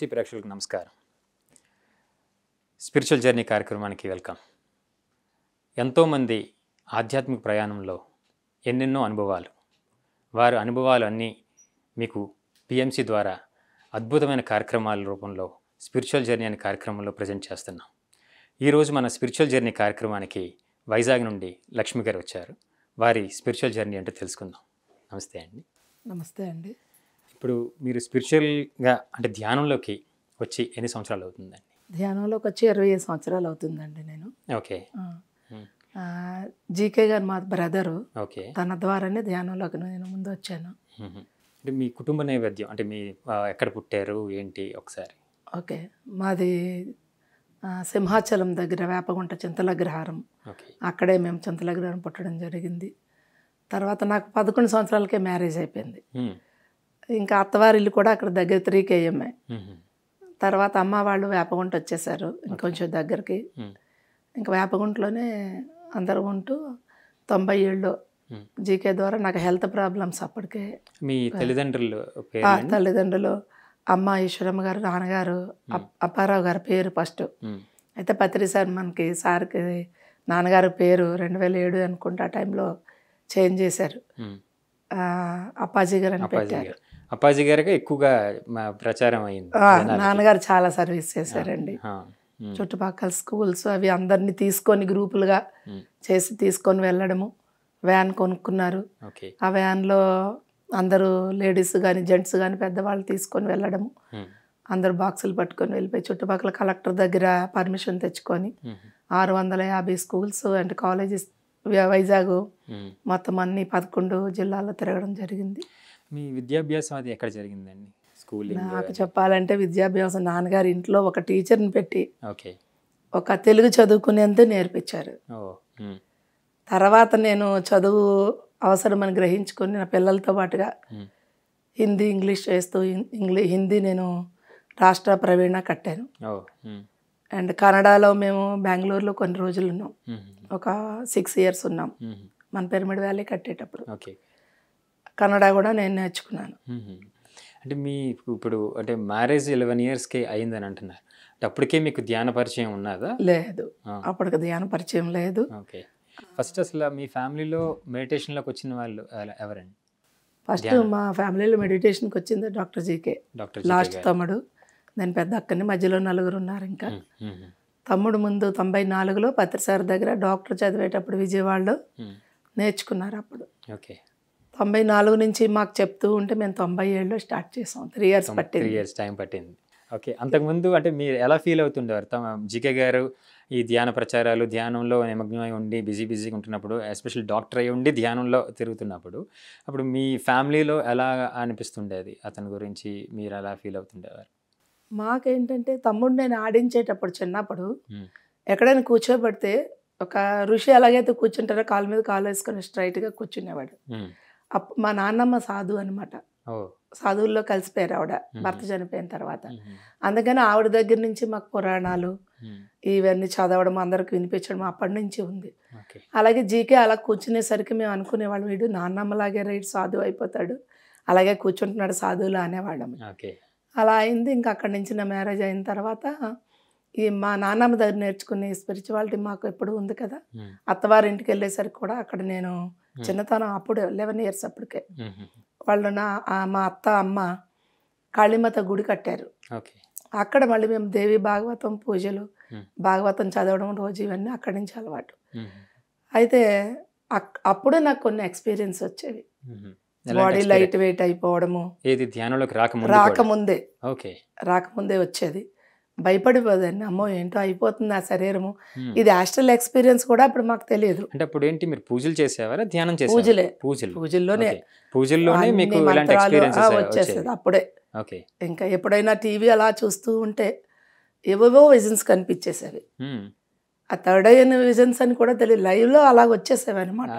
TMC ప్రేక్షకులకు నమస్కారం spiritual journey కార్యక్రమానికి వెల్కమ్ ఎంతోమంది ఆధ్యాత్మిక ప్రయాణంలో ఎన్నెన్నో అనుభవాలు వారి అనుభవాలు అన్నీ మీకు పిఎంసి ద్వారా అద్భుతమైన కార్యక్రమాల రూపంలో స్పిరిచువల్ జర్నీ అనే కార్యక్రమంలో ప్రజెంట్ చేస్తున్నాం ఈరోజు మన స్పిరిచువల్ జర్నీ కార్యక్రమానికి వైజాగ్ నుండి లక్ష్మి గారు వచ్చారు వారి స్పిరిచువల్ జర్నీ అంటే తెలుసుకుందాం నమస్తే అండి నమస్తే అండి ఇప్పుడు మీరు స్పిరిచువల్గా అంటే ధ్యానంలోకి వచ్చి ఎన్ని సంవత్సరాలు అవుతుందండి ధ్యానంలోకి వచ్చి ఇరవై ఐదు సంవత్సరాలు అవుతుందండి నేను ఓకే జీకే గారు మా బ్రదరు ఓకే తన ద్వారానే ధ్యానంలోకి నేను ముందు వచ్చాను అంటే మీ కుటుంబ నైవేద్యం అంటే మీ ఎక్కడ పుట్టారు ఏంటి ఒకసారి ఓకే మాది సింహాచలం దగ్గర వేపగుంట చింతలగ్రహారం అక్కడే మేము చింతలగ్రహారం పుట్టడం జరిగింది తర్వాత నాకు పదకొండు సంవత్సరాలకే మ్యారేజ్ అయిపోయింది ఇంకా అత్తవారి ఇల్లు కూడా అక్కడ దగ్గర త్రీ కేఎంఏ తర్వాత అమ్మ వాళ్ళు వేపగుంట వచ్చేసారు ఇంకొంచెం దగ్గరికి ఇంకా వేపగుంటలోనే అందరూ ఉంటూ తొంభై ఏళ్ళు జీకే ద్వారా నాకు హెల్త్ ప్రాబ్లమ్స్ అప్పటికే మీ తల్లిదండ్రులు తల్లిదండ్రులు అమ్మ ఈశ్వరమ్మ గారు నాన్నగారు అప్పారావు గారి పేరు ఫస్ట్ అయితే పత్రి సార్ మనకి సార్కి నాన్నగారి పేరు రెండు వేల ఏడు అనుకుంటే ఆ టైంలో చేంజ్ చేశారు అప్పాజీ గారు అని పెట్టారు అప్పాజీ గారికి ఎక్కువగా ప్రచారం అయింది నాన్నగారు చాలా సర్వీస్ చేశారండి చుట్టుపక్కల స్కూల్స్ అవి అందరినీ తీసుకొని గ్రూపులుగా చేసి తీసుకొని వెళ్ళడము వ్యాన్ కొనుక్కున్నారు ఆ వ్యాన్లో అందరూ లేడీస్ కానీ జెంట్స్ కానీ పెద్దవాళ్ళు తీసుకొని వెళ్ళడము అందరు బాక్సులు పట్టుకొని వెళ్ళిపోయి చుట్టుపక్కల కలెక్టర్ దగ్గర పర్మిషన్ తెచ్చుకొని ఆరు వందల యాభై స్కూల్స్ అండ్ కాలేజెస్ వైజాగ్ మొత్తం అన్ని పదకొండు జిల్లాల్లో తిరగడం జరిగింది మీ విద్యాభ్యాసం అది ఎక్కడ జరిగిందండి స్కూల్ నాకు చెప్పాలంటే విద్యాభ్యాసం నాన్నగారి ఇంట్లో ఒక టీచర్ని పెట్టి ఓకే ఒక తెలుగు చదువుకునేంత నేర్పించారు తర్వాత నేను చదువు అవసరం అని గ్రహించుకొని నా పిల్లలతో పాటుగా హిందీ ఇంగ్లీష్ చేస్తూ ఇంగ్లీ హిందీ నేను రాష్ట్ర ప్రవీణ కట్టాను అండ్ కన్నడలో మేము బెంగళూరులో కొన్ని రోజులు ఉన్నాం ఒక సిక్స్ ఇయర్స్ ఉన్నాం మన పిరమిడ్ వ్యాలీ కట్టేటప్పుడు కన్నడ కూడా నేను నేర్చుకున్నాను అంటే మీ ఇప్పుడు అంటే మ్యారేజ్ ఎలెవెన్ ఇయర్స్కి అయిందని అంటున్నారు అప్పటికే మీకు ధ్యాన పరిచయం ఉన్నదా లేదు అప్పటికి ధ్యాన పరిచయం లేదు ఓకే ఫస్ట్ అసలు మీ ఫ్యామిలీలో మెడిటేషన్లోకి వచ్చిన వాళ్ళు ఎవరండి ఫస్ట్ మా ఫ్యామిలీలో మెడిటేషన్కి వచ్చింది డాక్టర్ జీకే డాక్టర్ లాస్ట్ తమ్ముడు నేను పెద్ద అక్కని మధ్యలో నలుగురు ఉన్నారు ఇంకా తమ్ముడు ముందు తొంభై నాలుగులో పత్రిసార్ దగ్గర డాక్టర్ చదివేటప్పుడు విజయవాడలో నేర్చుకున్నారు అప్పుడు ఓకే తొంభై నాలుగు నుంచి మాకు చెప్తూ ఉంటే మేము తొంభై ఏడులో స్టార్ట్ చేసాం త్రీ ఇయర్స్ పట్టింది త్రీ ఇయర్స్ టైం పట్టింది ఓకే అంతకుముందు అంటే మీరు ఎలా ఫీల్ అవుతుండేవారు తమ జికే గారు ఈ ధ్యాన ప్రచారాలు ధ్యానంలో నిమగ్నమై ఉండి బిజీ బిజీగా ఉంటున్నప్పుడు ఎస్పెషల్ డాక్టర్ అయి ఉండి ధ్యానంలో తిరుగుతున్నప్పుడు అప్పుడు మీ ఫ్యామిలీలో ఎలా అనిపిస్తుండేది అతని గురించి మీరు ఎలా ఫీల్ అవుతుండేవారు మాకేంటంటే తమ్ముడు నేను ఆడించేటప్పుడు చిన్నప్పుడు ఎక్కడైనా కూర్చోబెడితే ఒక ఋషి ఎలాగైతే కూర్చుంటారో కాళ్ళ మీద కాలు వేసుకొని స్ట్రైట్గా కూర్చునేవాడు మా నాన్నమ్మ సాధు అనమాట సాధువుల్లో కలిసిపోయారు ఆవిడ భర్త చనిపోయిన తర్వాత అందుకని ఆవిడ దగ్గర నుంచి మాకు పురాణాలు ఇవన్నీ చదవడం అందరికి వినిపించడం అప్పటి నుంచి ఉంది అలాగే జీకే అలా కూర్చునేసరికి మేము అనుకునేవాళ్ళం వీడు నాన్నమ్మలాగే రైట్ సాధువు అయిపోతాడు అలాగే కూర్చుంటున్నాడు సాధువులు అనేవాళ్ళం అలా అయింది ఇంకా అక్కడి నుంచి నా మ్యారేజ్ అయిన తర్వాత ఈ మా నాన్నమ్మ దగ్గర నేర్చుకునే స్పిరిచువాలిటీ మాకు ఎప్పుడు ఉంది కదా అత్తవారింటికి వెళ్ళేసరికి కూడా అక్కడ నేను చిన్నతనం అప్పుడు లెవెన్ ఇయర్స్ అప్పటికే వాళ్ళు నా మా అత్త అమ్మ కాళీమాత గుడి కట్టారు అక్కడ మళ్ళీ మేము దేవి భాగవతం పూజలు భాగవతం చదవడం రోజు ఇవన్నీ అక్కడి నుంచి అలవాటు అయితే అప్పుడే నాకు కొన్ని ఎక్స్పీరియన్స్ వచ్చేవి బాడీ లైట్ వెయిట్ అయిపోవడము రాకముందే రాకముందే ఓకే రాకముందే వచ్చేది భయపడిపోదండి అమ్మో ఏంటో అయిపోతుంది ఆ శరీరము ఇది ఆస్ట్రల్ ఎక్స్పీరియన్స్ కూడా అప్పుడు మాకు తెలియదు అంటే అప్పుడు ఏంటి మీరు పూజలు చేసేవారా ధ్యానం చేసే పూజలే పూజలు పూజల్లోనే పూజల్లోనే మీకు వచ్చేసేది అప్పుడే ఓకే ఇంకా ఎప్పుడైనా టీవీ అలా చూస్తూ ఉంటే ఏవేవో విజన్స్ కనిపించేసేవి ఆ థర్డ్ అయిన విజన్స్ అని కూడా తెలియదు లైవ్లో అలా వచ్చేసేవి అనమాట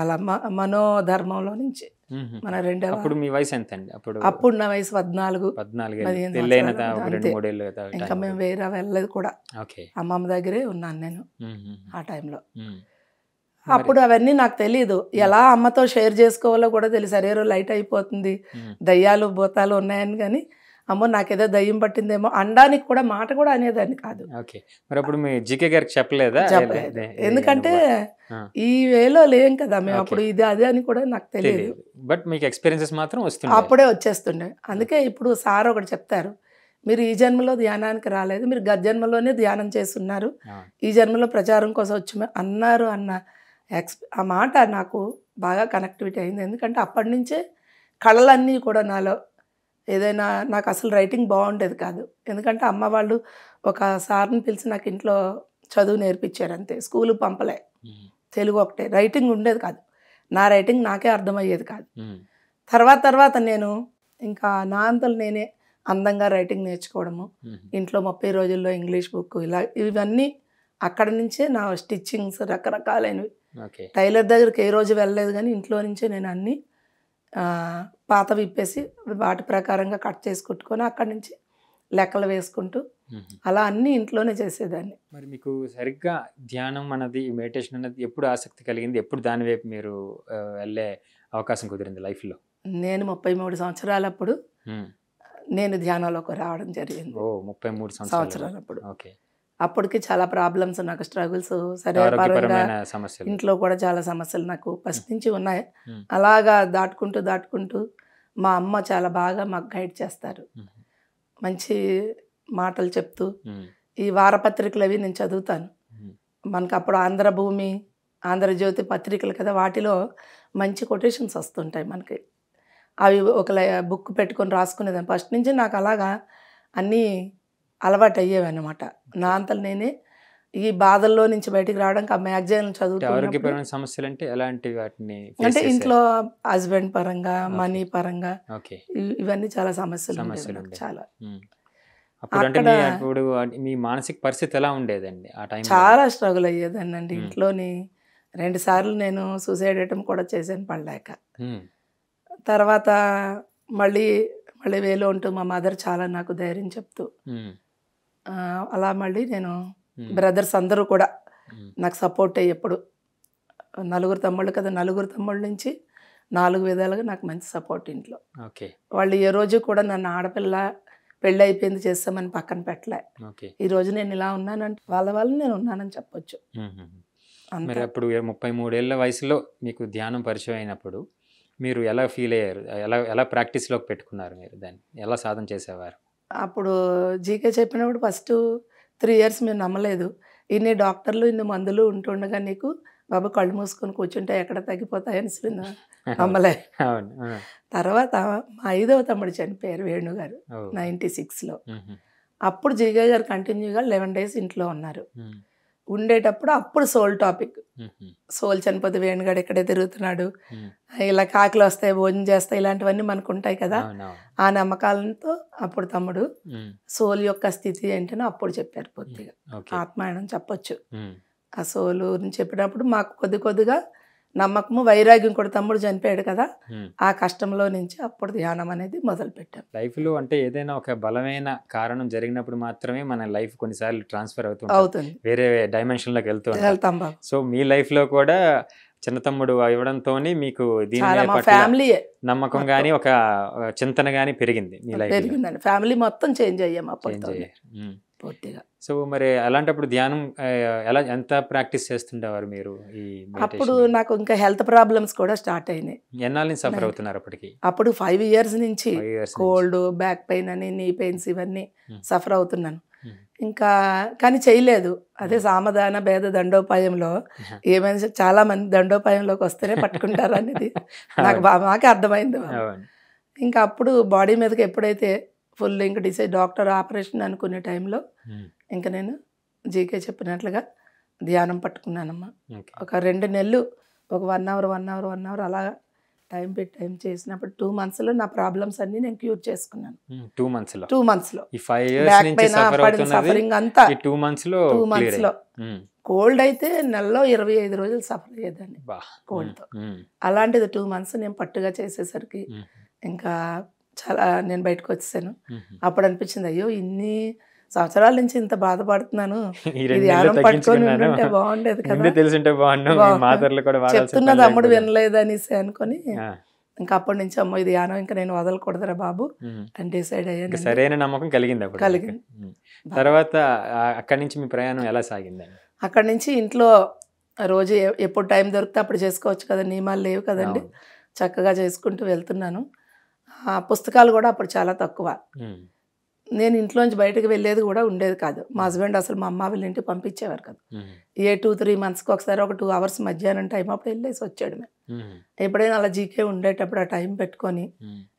అలా మనోధర్మంలో నుంచి మన రెండవ అప్పుడు మీ వయసు ఎంత అండి అప్పుడు అప్పుడు నా వయసు పద్నాలుగు ఇంకా మేము వేరే వెళ్ళలేదు కూడా అమ్మమ్మ దగ్గరే ఉన్నాను నేను ఆ టైంలో అప్పుడు అవన్నీ నాకు తెలియదు ఎలా అమ్మతో షేర్ చేసుకోవాలో కూడా తెలుసు అరేరో లైట్ అయిపోతుంది దయ్యాలు భూతాలు ఉన్నాయని కానీ అమ్మో నాకేదో దయ్యం పట్టిందేమో అనడానికి కూడా మాట కూడా అనేదాన్ని కాదు మరి అప్పుడు మీ జీకే గారికి చెప్పలేదా చెప్పలేదు ఎందుకంటే ఈ వేలో లేం కదా మేము అప్పుడు ఇది అదే అని కూడా నాకు తెలియదు బట్ మీకు ఎక్స్పీరియన్సెస్ మాత్రం వస్తుంది అప్పుడే వచ్చేస్తుండే అందుకే ఇప్పుడు సార్ ఒకటి చెప్తారు మీరు ఈ జన్మలో ధ్యానానికి రాలేదు మీరు గత జన్మలోనే ధ్యానం చేస్తున్నారు ఈ జన్మలో ప్రచారం కోసం వచ్చి అన్నారు అన్న ఎక్స్ ఆ మాట నాకు బాగా కనెక్టివిటీ అయింది ఎందుకంటే అప్పటి నుంచే కళలన్నీ కూడా నాలో ఏదైనా నాకు అసలు రైటింగ్ బాగుండేది కాదు ఎందుకంటే అమ్మ వాళ్ళు ఒక సార్ని పిలిచి నాకు ఇంట్లో చదువు నేర్పించారు అంతే స్కూలు పంపలే తెలుగు ఒకటే రైటింగ్ ఉండేది కాదు నా రైటింగ్ నాకే అర్థమయ్యేది కాదు తర్వాత తర్వాత నేను ఇంకా నా అంతలు నేనే అందంగా రైటింగ్ నేర్చుకోవడము ఇంట్లో ముప్పై రోజుల్లో ఇంగ్లీష్ బుక్ ఇలా ఇవన్నీ అక్కడ నుంచే నా స్టిచ్చింగ్స్ రకరకాలైనవి టైలర్ దగ్గరికి ఏ రోజు వెళ్ళలేదు కానీ ఇంట్లో నుంచే నేను అన్నీ పాత విప్పేసి వాటి ప్రకారంగా కట్ చేసి కుట్టుకొని అక్కడి నుంచి లెక్కలు వేసుకుంటూ అలా అన్ని ఇంట్లోనే చేసేదాన్ని మరి మీకు సరిగ్గా ధ్యానం అన్నది మెడిటేషన్ అన్నది ఎప్పుడు ఆసక్తి కలిగింది ఎప్పుడు దాని వైపు మీరు వెళ్ళే అవకాశం కుదిరింది లైఫ్లో నేను ముప్పై మూడు సంవత్సరాలప్పుడు నేను ధ్యానంలోకి రావడం జరిగింది ఓ ముప్పై మూడు సంవత్సరాలప్పుడు ఓకే అప్పటికి చాలా ప్రాబ్లమ్స్ నాకు స్ట్రగుల్స్ సరే ఇంట్లో కూడా చాలా సమస్యలు నాకు ఫస్ట్ నుంచి ఉన్నాయి అలాగా దాటుకుంటూ దాటుకుంటూ మా అమ్మ చాలా బాగా మాకు గైడ్ చేస్తారు మంచి మాటలు చెప్తూ ఈ వారపత్రికలు అవి నేను చదువుతాను మనకు అప్పుడు ఆంధ్రభూమి ఆంధ్రజ్యోతి పత్రికలు కదా వాటిలో మంచి కొటేషన్స్ వస్తుంటాయి మనకి అవి ఒక బుక్ పెట్టుకొని రాసుకునేదాన్ని ఫస్ట్ నుంచి నాకు అలాగా అన్నీ అలవాటు అయ్యేవన్నమాట నా అంతలు నేనే ఈ బాధల్లో నుంచి బయటికి రావడానికి ఆ మ్యాగజైన్ చదువుతున్నప్పుడు సమస్యలు అంటే ఎలాంటి వాటిని అంటే ఇంట్లో హస్బెండ్ పరంగా మనీ పరంగా ఇవన్నీ చాలా సమస్యలు సమస్యలు చాలా మీ మానసిక పరిస్థితి ఎలా ఉండేదండి చాలా స్ట్రగుల్ అయ్యేదాన్ని అండి ఇంట్లోని రెండు సార్లు నేను సూసైడ్ అయ్యటం కూడా చేశాను పడలేక తర్వాత మళ్ళీ మళ్ళీ వేలో ఉంటూ మా మదర్ చాలా నాకు ధైర్యం చెప్తూ అలా మళ్ళీ నేను బ్రదర్స్ అందరూ కూడా నాకు సపోర్ట్ ఎప్పుడు నలుగురు తమ్ముళ్ళు కదా నలుగురు తమ్ముళ్ళ నుంచి నాలుగు విధాలుగా నాకు మంచి సపోర్ట్ ఇంట్లో ఓకే వాళ్ళు ఏ రోజు కూడా నన్ను ఆడపిల్ల పెళ్ళి అయిపోయింది చేస్తామని పక్కన పెట్టలే ఈ రోజు నేను ఇలా ఉన్నానంటే వాళ్ళ వాళ్ళు నేను ఉన్నానని చెప్పొచ్చు మరి అప్పుడు ముప్పై మూడేళ్ల వయసులో మీకు ధ్యానం పరిచయం అయినప్పుడు మీరు ఎలా ఫీల్ అయ్యారు ఎలా ఎలా ప్రాక్టీస్లోకి పెట్టుకున్నారు మీరు దాన్ని ఎలా సాధన చేసేవారు అప్పుడు జీకే చెప్పినప్పుడు ఫస్ట్ త్రీ ఇయర్స్ మేము నమ్మలేదు ఇన్ని డాక్టర్లు ఇన్ని మందులు ఉంటుండగా నీకు బాబు కళ్ళు మూసుకొని కూర్చుంటే ఎక్కడ తగ్గిపోతాయని నమ్మలే తర్వాత మా ఐదవ తమ్ముడు చనిపోయారు వేణు గారు నైంటీ సిక్స్లో అప్పుడు జీకే గారు కంటిన్యూగా లెవెన్ డేస్ ఇంట్లో ఉన్నారు ఉండేటప్పుడు అప్పుడు సోల్ టాపిక్ సోల్ చనిపోతే వేణుగాడు ఎక్కడే తిరుగుతున్నాడు ఇలా కాకులు వస్తాయి భోజనం చేస్తాయి ఇలాంటివన్నీ మనకు ఉంటాయి కదా ఆ నమ్మకాలతో అప్పుడు తమ్ముడు సోల్ యొక్క స్థితి ఏంటనో అప్పుడు చెప్పారు పూర్తిగా ఆత్మాయణం చెప్పొచ్చు ఆ సోలు చెప్పినప్పుడు మాకు కొద్ది కొద్దిగా నమ్మకము వైరాగ్యం కూడా తమ్ముడు చనిపోయాడు కదా ఆ కష్టంలో నుంచి అప్పుడు ధ్యానం అనేది మొదలు పెట్టాం లో అంటే ఏదైనా ఒక బలమైన కారణం జరిగినప్పుడు మాత్రమే మన లైఫ్ కొన్నిసార్లు ట్రాన్స్ఫర్ అవుతుంది అవుతుంది వేరే డైమెన్షన్ లోకి వెళ్తాం బాబు సో మీ లైఫ్ లో కూడా చిన్న తమ్ముడు ఇవ్వడంతో మీకు దీని నమ్మకం కానీ ఒక చింతన కానీ పెరిగింది మీ లైఫ్ పెరిగిందండి ఫ్యామిలీ మొత్తం చేంజ్ అయ్యాం అప్పుడు పూర్తిగా సో మరి అలాంటప్పుడు ధ్యానం ఎలా ఎంత ప్రాక్టీస్ చేస్తుండేవారు మీరు ఈ అప్పుడు నాకు ఇంకా హెల్త్ ప్రాబ్లమ్స్ కూడా స్టార్ట్ అయినాయి నుంచి సఫర్ అవుతున్నారు అప్పటికి అప్పుడు ఫైవ్ ఇయర్స్ నుంచి కోల్డ్ బ్యాక్ పెయిన్ అని నీ పెయిన్స్ ఇవన్నీ సఫర్ అవుతున్నాను ఇంకా కానీ చేయలేదు అదే సామధాన భేద దండోపాయంలో ఏమైనా చాలా మంది దండోపాయంలోకి వస్తేనే పట్టుకుంటారు అనేది నాకు మాకే అర్థమైంది ఇంకా అప్పుడు బాడీ మీదకి ఎప్పుడైతే ఫుల్ ఇంక డిసైడ్ డాక్టర్ ఆపరేషన్ అనుకునే టైంలో ఇంకా నేను జీకే చెప్పినట్లుగా ధ్యానం పట్టుకున్నానమ్మా ఒక రెండు నెలలు ఒక one hour one hour one hour అలా టైం పెట్టి టైం చేసినప్పుడు టూ మంత్స్లో నా ప్రాబ్లమ్స్ అన్ని నేను క్యూర్ చేసుకున్నాను టూ మంత్స్లో టూ మంత్స్లో బ్యాక్ సఫరింగ్ అంతా టూ మంత్స్లో టూ మంత్స్లో కోల్డ్ అయితే నెలలో ఇరవై ఐదు రోజులు సఫర్ అయ్యేదాన్ని కోల్డ్తో అలాంటిది టూ మంత్స్ నేను పట్టుగా చేసేసరికి ఇంకా చాలా నేను బయటకు వచ్చేసాను అప్పుడు అనిపించింది అయ్యో ఇన్ని సంవత్సరాల నుంచి ఇంత బాధపడుతున్నాను ఇది ఆరం పట్టుకొని ఉంటే బాగుండేది కదా తెలిసింటే చెప్తున్నది అమ్ముడు వినలేదు అనేసి అనుకొని ఇంకా అప్పటి నుంచి అమ్మో ఇది యానం ఇంకా నేను వదలకూడదురా బాబు అని డిసైడ్ అయ్యాను సరైన నమ్మకం కలిగింది కలిగింది తర్వాత అక్కడి నుంచి మీ ప్రయాణం ఎలా సాగింది అక్కడి నుంచి ఇంట్లో రోజు ఎప్పుడు టైం దొరికితే అప్పుడు చేసుకోవచ్చు కదా నియమాలు లేవు కదండి చక్కగా చేసుకుంటూ వెళ్తున్నాను పుస్తకాలు కూడా అప్పుడు చాలా తక్కువ నేను ఇంట్లోంచి బయటకు వెళ్ళేది కూడా ఉండేది కాదు మా హస్బెండ్ అసలు మా అమ్మ వీళ్ళ ఇంటికి పంపించేవారు కదా ఏ టూ త్రీ మంత్స్కి ఒకసారి ఒక టూ అవర్స్ మధ్యాహ్నం టైం అప్పుడు వెళ్ళేసి వచ్చాడు మేము ఎప్పుడైనా అలా జీకే ఉండేటప్పుడు ఆ టైం పెట్టుకొని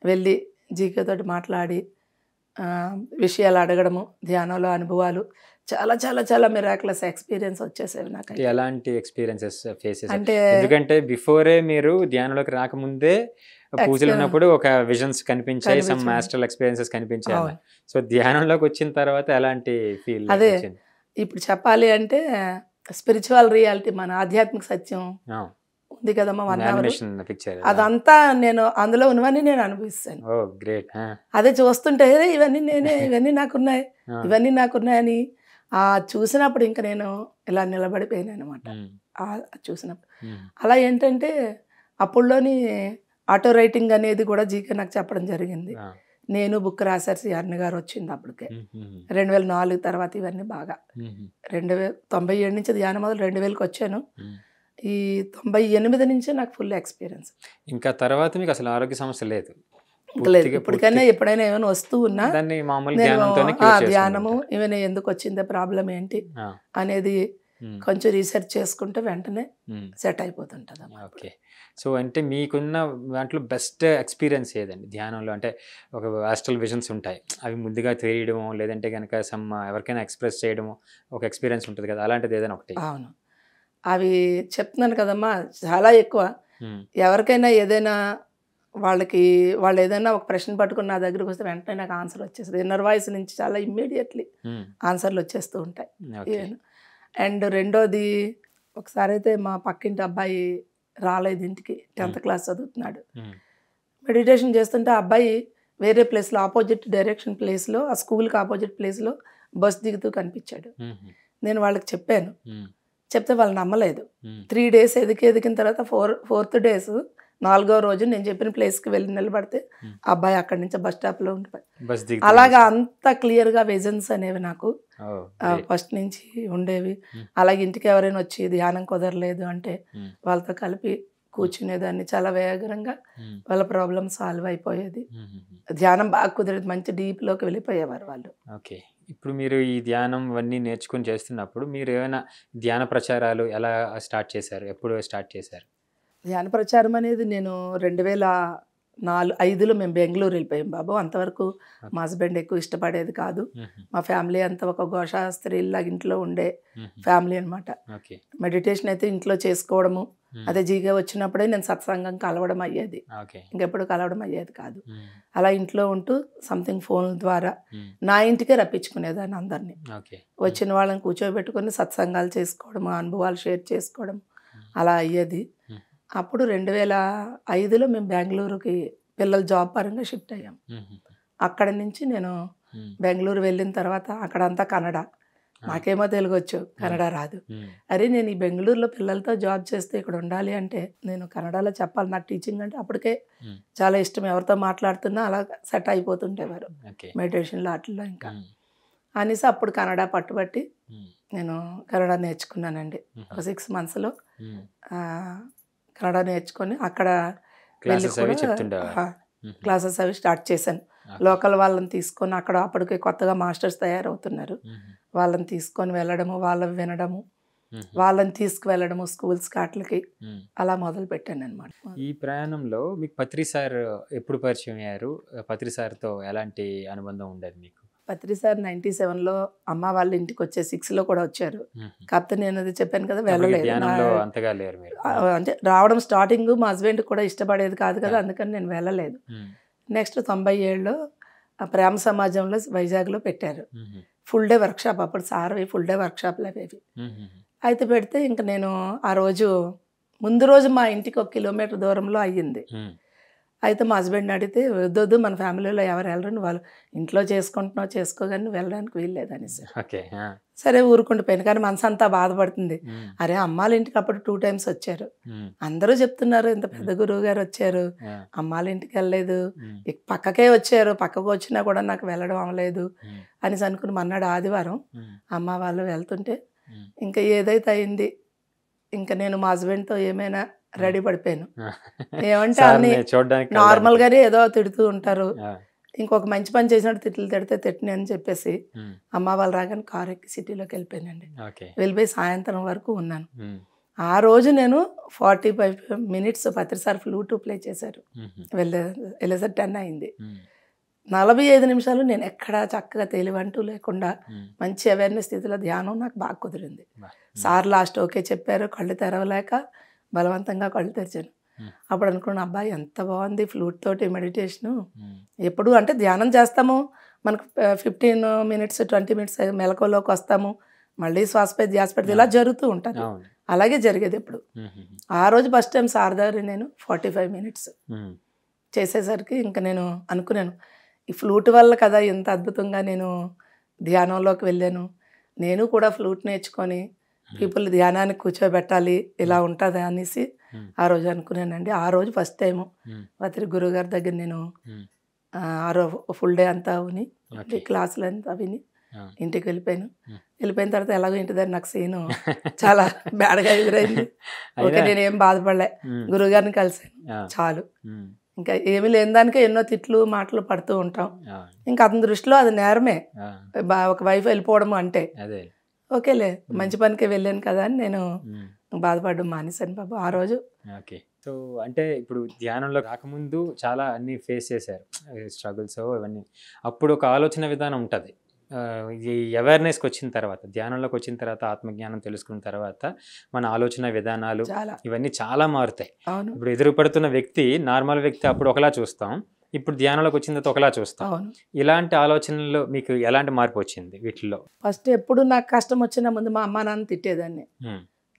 వెళ్ళి జీకే తోటి మాట్లాడి విషయాలు అడగడము ధ్యానంలో అనుభవాలు చాలా చాలా చాలా మిరాకులస్ ఎక్స్పీరియన్స్ వచ్చేసేవి నాకు ఎలాంటి ఎక్స్పీరియన్సెస్ ఫేసెస్ అంటే ఎందుకంటే బిఫోరే మీరు ధ్యానంలోకి రాకముందే పూజలు ఉన్నప్పుడు ఒక విజన్స్ కనిపించాయి సమ్ మాస్టర్ ఎక్స్పీరియన్సెస్ కనిపించాయి సో ధ్యానంలోకి వచ్చిన తర్వాత ఎలాంటి ఫీల్ అదే ఇప్పుడు చెప్పాలి అంటే స్పిరిచువల్ రియాలిటీ మన ఆధ్యాత్మిక సత్యం ఉంది కదమ్మా పిక్చర్ అదంతా నేను అందులో ఉన్నవని నేను అనుభవిస్తాను అదే చూస్తుంటే ఇవన్నీ నేనే ఇవన్నీ నాకున్నాయి ఇవన్నీ నాకున్నాయని ఆ చూసినప్పుడు ఇంకా నేను ఇలా నిలబడిపోయాను అనమాట చూసినప్పుడు అలా ఏంటంటే అప్పుడులోని ఆటో రైటింగ్ అనేది కూడా జీకే నాకు చెప్పడం జరిగింది నేను బుక్ రాశారు సి అన్న గారు వచ్చింది అప్పటికే రెండు వేల నాలుగు తర్వాత ఇవన్నీ బాగా రెండు వేల తొంభై ఏడు నుంచి ధ్యానం మొదలు రెండు వేలకు వచ్చాను ఈ తొంభై ఎనిమిది నుంచి నాకు ఫుల్ ఎక్స్పీరియన్స్ ఇంకా తర్వాత మీకు అసలు ఆరోగ్య సమస్య లేదు లేదు ఇప్పటికైనా ఎప్పుడైనా ఏమైనా వస్తూ ఉన్నా ధ్యానము ఏమైనా ఎందుకు వచ్చిందే ప్రాబ్లం ఏంటి అనేది కొంచెం రీసెర్చ్ చేసుకుంటే వెంటనే సెట్ అయిపోతుంటుంది ఓకే సో అంటే మీకున్న దాంట్లో బెస్ట్ ఎక్స్పీరియన్స్ ఏదండి ధ్యానంలో అంటే ఒక ఆస్ట్రల్ విజన్స్ ఉంటాయి అవి ముందుగా తెలియడము లేదంటే కనుక సమ్ ఎవరికైనా ఎక్స్ప్రెస్ చేయడము ఒక ఎక్స్పీరియన్స్ ఉంటుంది కదా అలాంటిది ఏదైనా ఒకటి అవును అవి చెప్తున్నాను కదమ్మా చాలా ఎక్కువ ఎవరికైనా ఏదైనా వాళ్ళకి వాళ్ళు ఏదైనా ఒక ప్రశ్న పట్టుకుని నా దగ్గరికి వస్తే వెంటనే నాకు ఆన్సర్ వచ్చేస్తుంది ఇన్నర్ వాయిస్ నుంచి చాలా ఇమ్మీడియట్లీ ఆన్సర్లు వచ్చేస్తూ ఉంటాయి అండ్ రెండోది ఒకసారి అయితే మా పక్కింటి అబ్బాయి రాలేదు ఇంటికి టెన్త్ క్లాస్ చదువుతున్నాడు మెడిటేషన్ చేస్తుంటే ఆ అబ్బాయి వేరే ప్లేస్లో ఆపోజిట్ డైరెక్షన్ ప్లేస్లో ఆ స్కూల్కి ఆపోజిట్ ప్లేస్లో బస్ దిగుతూ కనిపించాడు నేను వాళ్ళకి చెప్పాను చెప్తే వాళ్ళు నమ్మలేదు త్రీ డేస్ ఎదికి ఎదికిన తర్వాత ఫోర్ ఫోర్త్ డేస్ నాలుగో రోజు నేను చెప్పిన ప్లేస్కి వెళ్ళి నిలబడితే అబ్బాయి అక్కడి నుంచి బస్ స్టాప్లో ఉండిపోయి అలాగా అంత క్లియర్గా విజన్స్ అనేవి నాకు ఫస్ట్ నుంచి ఉండేవి అలాగే ఇంటికి ఎవరైనా వచ్చి ధ్యానం కుదరలేదు అంటే వాళ్ళతో కలిపి కూర్చునేదాన్ని చాలా వేగరంగా వాళ్ళ ప్రాబ్లం సాల్వ్ అయిపోయేది ధ్యానం బాగా కుదిరేది మంచి డీప్లోకి వెళ్ళిపోయేవారు వాళ్ళు ఓకే ఇప్పుడు మీరు ఈ ధ్యానం అన్నీ నేర్చుకుని చేస్తున్నప్పుడు మీరు ఏమైనా ధ్యాన ప్రచారాలు ఎలా స్టార్ట్ చేశారు ఎప్పుడు స్టార్ట్ చేశారు ధ్యాన ప్రచారం అనేది నేను రెండు వేల నాలుగు ఐదులో మేము బెంగళూరు వెళ్ళిపోయాం బాబు అంతవరకు మా హస్బెండ్ ఎక్కువ ఇష్టపడేది కాదు మా ఫ్యామిలీ అంతా ఒక ఘోష స్త్రీలా ఇంట్లో ఉండే ఫ్యామిలీ అనమాట మెడిటేషన్ అయితే ఇంట్లో చేసుకోవడము అదే జీగా వచ్చినప్పుడే నేను సత్సంగం కలవడం అయ్యేది ఇంకెప్పుడు కలవడం అయ్యేది కాదు అలా ఇంట్లో ఉంటూ సంథింగ్ ఫోన్ ద్వారా నా ఇంటికే రప్పించుకునేదాన్ని అందరినీ వచ్చిన వాళ్ళని కూర్చోబెట్టుకొని సత్సంగాలు చేసుకోవడం అనుభవాలు షేర్ చేసుకోవడం అలా అయ్యేది అప్పుడు రెండు వేల ఐదులో మేము బెంగళూరుకి పిల్లలు జాబ్ పరంగా షిఫ్ట్ అయ్యాం అక్కడ నుంచి నేను బెంగళూరు వెళ్ళిన తర్వాత అక్కడ అంతా కన్నడ నాకేమో తెలుగు వచ్చు కన్నడ రాదు అరే నేను ఈ బెంగళూరులో పిల్లలతో జాబ్ చేస్తే ఇక్కడ ఉండాలి అంటే నేను కన్నడలో చెప్పాలి నాకు టీచింగ్ అంటే అప్పటికే చాలా ఇష్టం ఎవరితో మాట్లాడుతున్నా అలా సెట్ అయిపోతుండేవారు మెడిటేషన్లో అట్లా ఇంకా అనేసి అప్పుడు కన్నడ పట్టుబట్టి నేను కన్నడ నేర్చుకున్నానండి ఒక సిక్స్ మంత్స్లో కన్నడ నేర్చుకొని అక్కడ క్లాసెస్ అవి స్టార్ట్ చేశాను లోకల్ వాళ్ళని తీసుకొని అక్కడ అప్పటికే కొత్తగా మాస్టర్స్ తయారవుతున్నారు వాళ్ళని తీసుకొని వెళ్ళడము వాళ్ళని వినడము వాళ్ళని తీసుకువెళ్ళడము స్కూల్స్ కాట్లకి అలా మొదలు పెట్టాను అనమాట ఈ ప్రయాణంలో మీకు పత్రి సార్ ఎప్పుడు పరిచయం అయ్యారు పత్రి సార్తో ఎలాంటి అనుబంధం ఉండేది మీకు పత్రి సార్ నైన్టీ సెవెన్లో అమ్మ వాళ్ళ ఇంటికి వచ్చే సిక్స్లో కూడా వచ్చారు కాకపోతే నేను అది చెప్పాను కదా వెళ్ళలేదు అంటే రావడం స్టార్టింగ్ మా హస్బెండ్ కూడా ఇష్టపడేది కాదు కదా అందుకని నేను వెళ్ళలేదు నెక్స్ట్ తొంభై ఏళ్ళలో ప్రేమ సమాజంలో వైజాగ్లో పెట్టారు ఫుల్ డే వర్క్షాప్ అప్పుడు సార్ ఫుల్ డే వర్క్షాప్లు అవేవి అయితే పెడితే ఇంకా నేను ఆ రోజు ముందు రోజు మా ఇంటికి ఒక కిలోమీటర్ దూరంలో అయ్యింది అయితే మా హస్బెండ్ అడిగితే వద్దొద్దు మన ఫ్యామిలీలో ఎవరు వెళ్ళరని వాళ్ళు ఇంట్లో చేసుకుంటున్నావు చేసుకోగానే వెళ్ళడానికి వీల్లేదని సార్ సరే ఊరుకుండిపోయాను కానీ మనసు అంతా బాధపడుతుంది అరే అమ్మాల ఇంటికి అప్పుడు టూ టైమ్స్ వచ్చారు అందరూ చెప్తున్నారు ఇంత పెద్ద గురువు గారు వచ్చారు అమ్మాల ఇంటికి వెళ్ళలేదు పక్కకే వచ్చారు పక్కకు వచ్చినా కూడా నాకు వెళ్ళడం అవ్వలేదు అనేసి అనుకుని మన్నాడు ఆదివారం అమ్మ వాళ్ళు వెళ్తుంటే ఇంకా ఏదైతే అయింది ఇంకా నేను మా హస్బెండ్తో ఏమైనా రెడీ పడిపోయాను ఏమంటే అన్ని నార్మల్ గానే ఏదో తిడుతూ ఉంటారు ఇంకొక మంచి పని చేసినట్టు తిట్లు తిడితే తిట్టిన అని చెప్పేసి అమ్మ వాళ్ళు రాగానే కార్ ఎక్కి సిటీలోకి వెళ్ళిపోయానండి వెళ్ళిపోయి సాయంత్రం వరకు ఉన్నాను ఆ రోజు నేను ఫార్టీ ఫైవ్ మినిట్స్ పత్రిసార్ ఫ్లూట్ ప్లే చేశారు వెళ్ళే వెళ్ళేసరి టెన్ అయింది నలభై ఐదు నిమిషాలు నేను ఎక్కడ చక్కగా తెలివంటూ లేకుండా మంచి అవేర్నెస్ స్థితిలో ధ్యానం నాకు బాగా కుదిరింది సార్ లాస్ట్ ఓకే చెప్పారు కళ్ళు తెరవలేక బలవంతంగా కళ్ళు తెరిచాను అప్పుడు అనుకున్న అబ్బాయి ఎంత బాగుంది ఫ్లూట్ తోటి మెడిటేషను ఎప్పుడు అంటే ధ్యానం చేస్తాము మనకు ఫిఫ్టీన్ మినిట్స్ ట్వంటీ మినిట్స్ మెలకువలోకి వస్తాము మళ్ళీ శ్వాసపై ధ్యాస పెడితే ఇలా జరుగుతూ ఉంటాను అలాగే జరిగేది ఇప్పుడు ఆ రోజు ఫస్ట్ టైం సార్ దగ్గర నేను ఫార్టీ ఫైవ్ మినిట్స్ చేసేసరికి ఇంకా నేను అనుకున్నాను ఈ ఫ్లూట్ వల్ల కదా ఇంత అద్భుతంగా నేను ధ్యానంలోకి వెళ్ళాను నేను కూడా ఫ్లూట్ నేర్చుకొని పీపుల్ ధ్యానానికి కూర్చోబెట్టాలి ఇలా ఉంటుంది అనేసి ఆ రోజు అనుకున్నానండి ఆ రోజు ఫస్ట్ టైం గురువు గారి దగ్గర నేను ఆ రోజు ఫుల్ డే అంతా ఉని క్లాసులు అంతా విని ఇంటికి వెళ్ళిపోయాను వెళ్ళిపోయిన తర్వాత ఎలాగో ఇంటి దగ్గర నాకు సీను చాలా బ్యాడ్గా ఎదురైంది ఓకే నేను ఏం బాధపడలే గురుగారిని కలిసాను చాలు ఇంకా ఏమి లేని దానికే ఎన్నో తిట్లు మాటలు పడుతూ ఉంటాం ఇంకా అతని దృష్టిలో అది నేరమే ఒక వైఫ్ వెళ్ళిపోవడం అంటే ఓకేలే మంచి పనికి వెళ్ళాను కదా అని నేను బాధపడడం మానేసాను బాబు ఆ రోజు ఓకే సో అంటే ఇప్పుడు ధ్యానంలో రాకముందు చాలా అన్ని ఫేస్ చేశారు స్ట్రగుల్స్ ఇవన్నీ అప్పుడు ఒక ఆలోచన విధానం ఉంటుంది ఈ అవేర్నెస్కి వచ్చిన తర్వాత ధ్యానంలోకి వచ్చిన తర్వాత ఆత్మజ్ఞానం తెలుసుకున్న తర్వాత మన ఆలోచన విధానాలు ఇవన్నీ చాలా మారుతాయి ఇప్పుడు ఎదురుపడుతున్న వ్యక్తి నార్మల్ వ్యక్తి అప్పుడు ఒకలా చూస్తాం ఇప్పుడు ధ్యానంలోకి వచ్చిన ఒకలా చూస్తాం ఇలాంటి ఆలోచనలో మీకు ఎలాంటి మార్పు వచ్చింది వీటిలో ఫస్ట్ ఎప్పుడు నాకు కష్టం వచ్చిన ముందు మా అమ్మ నాన్న తిట్టేదాన్ని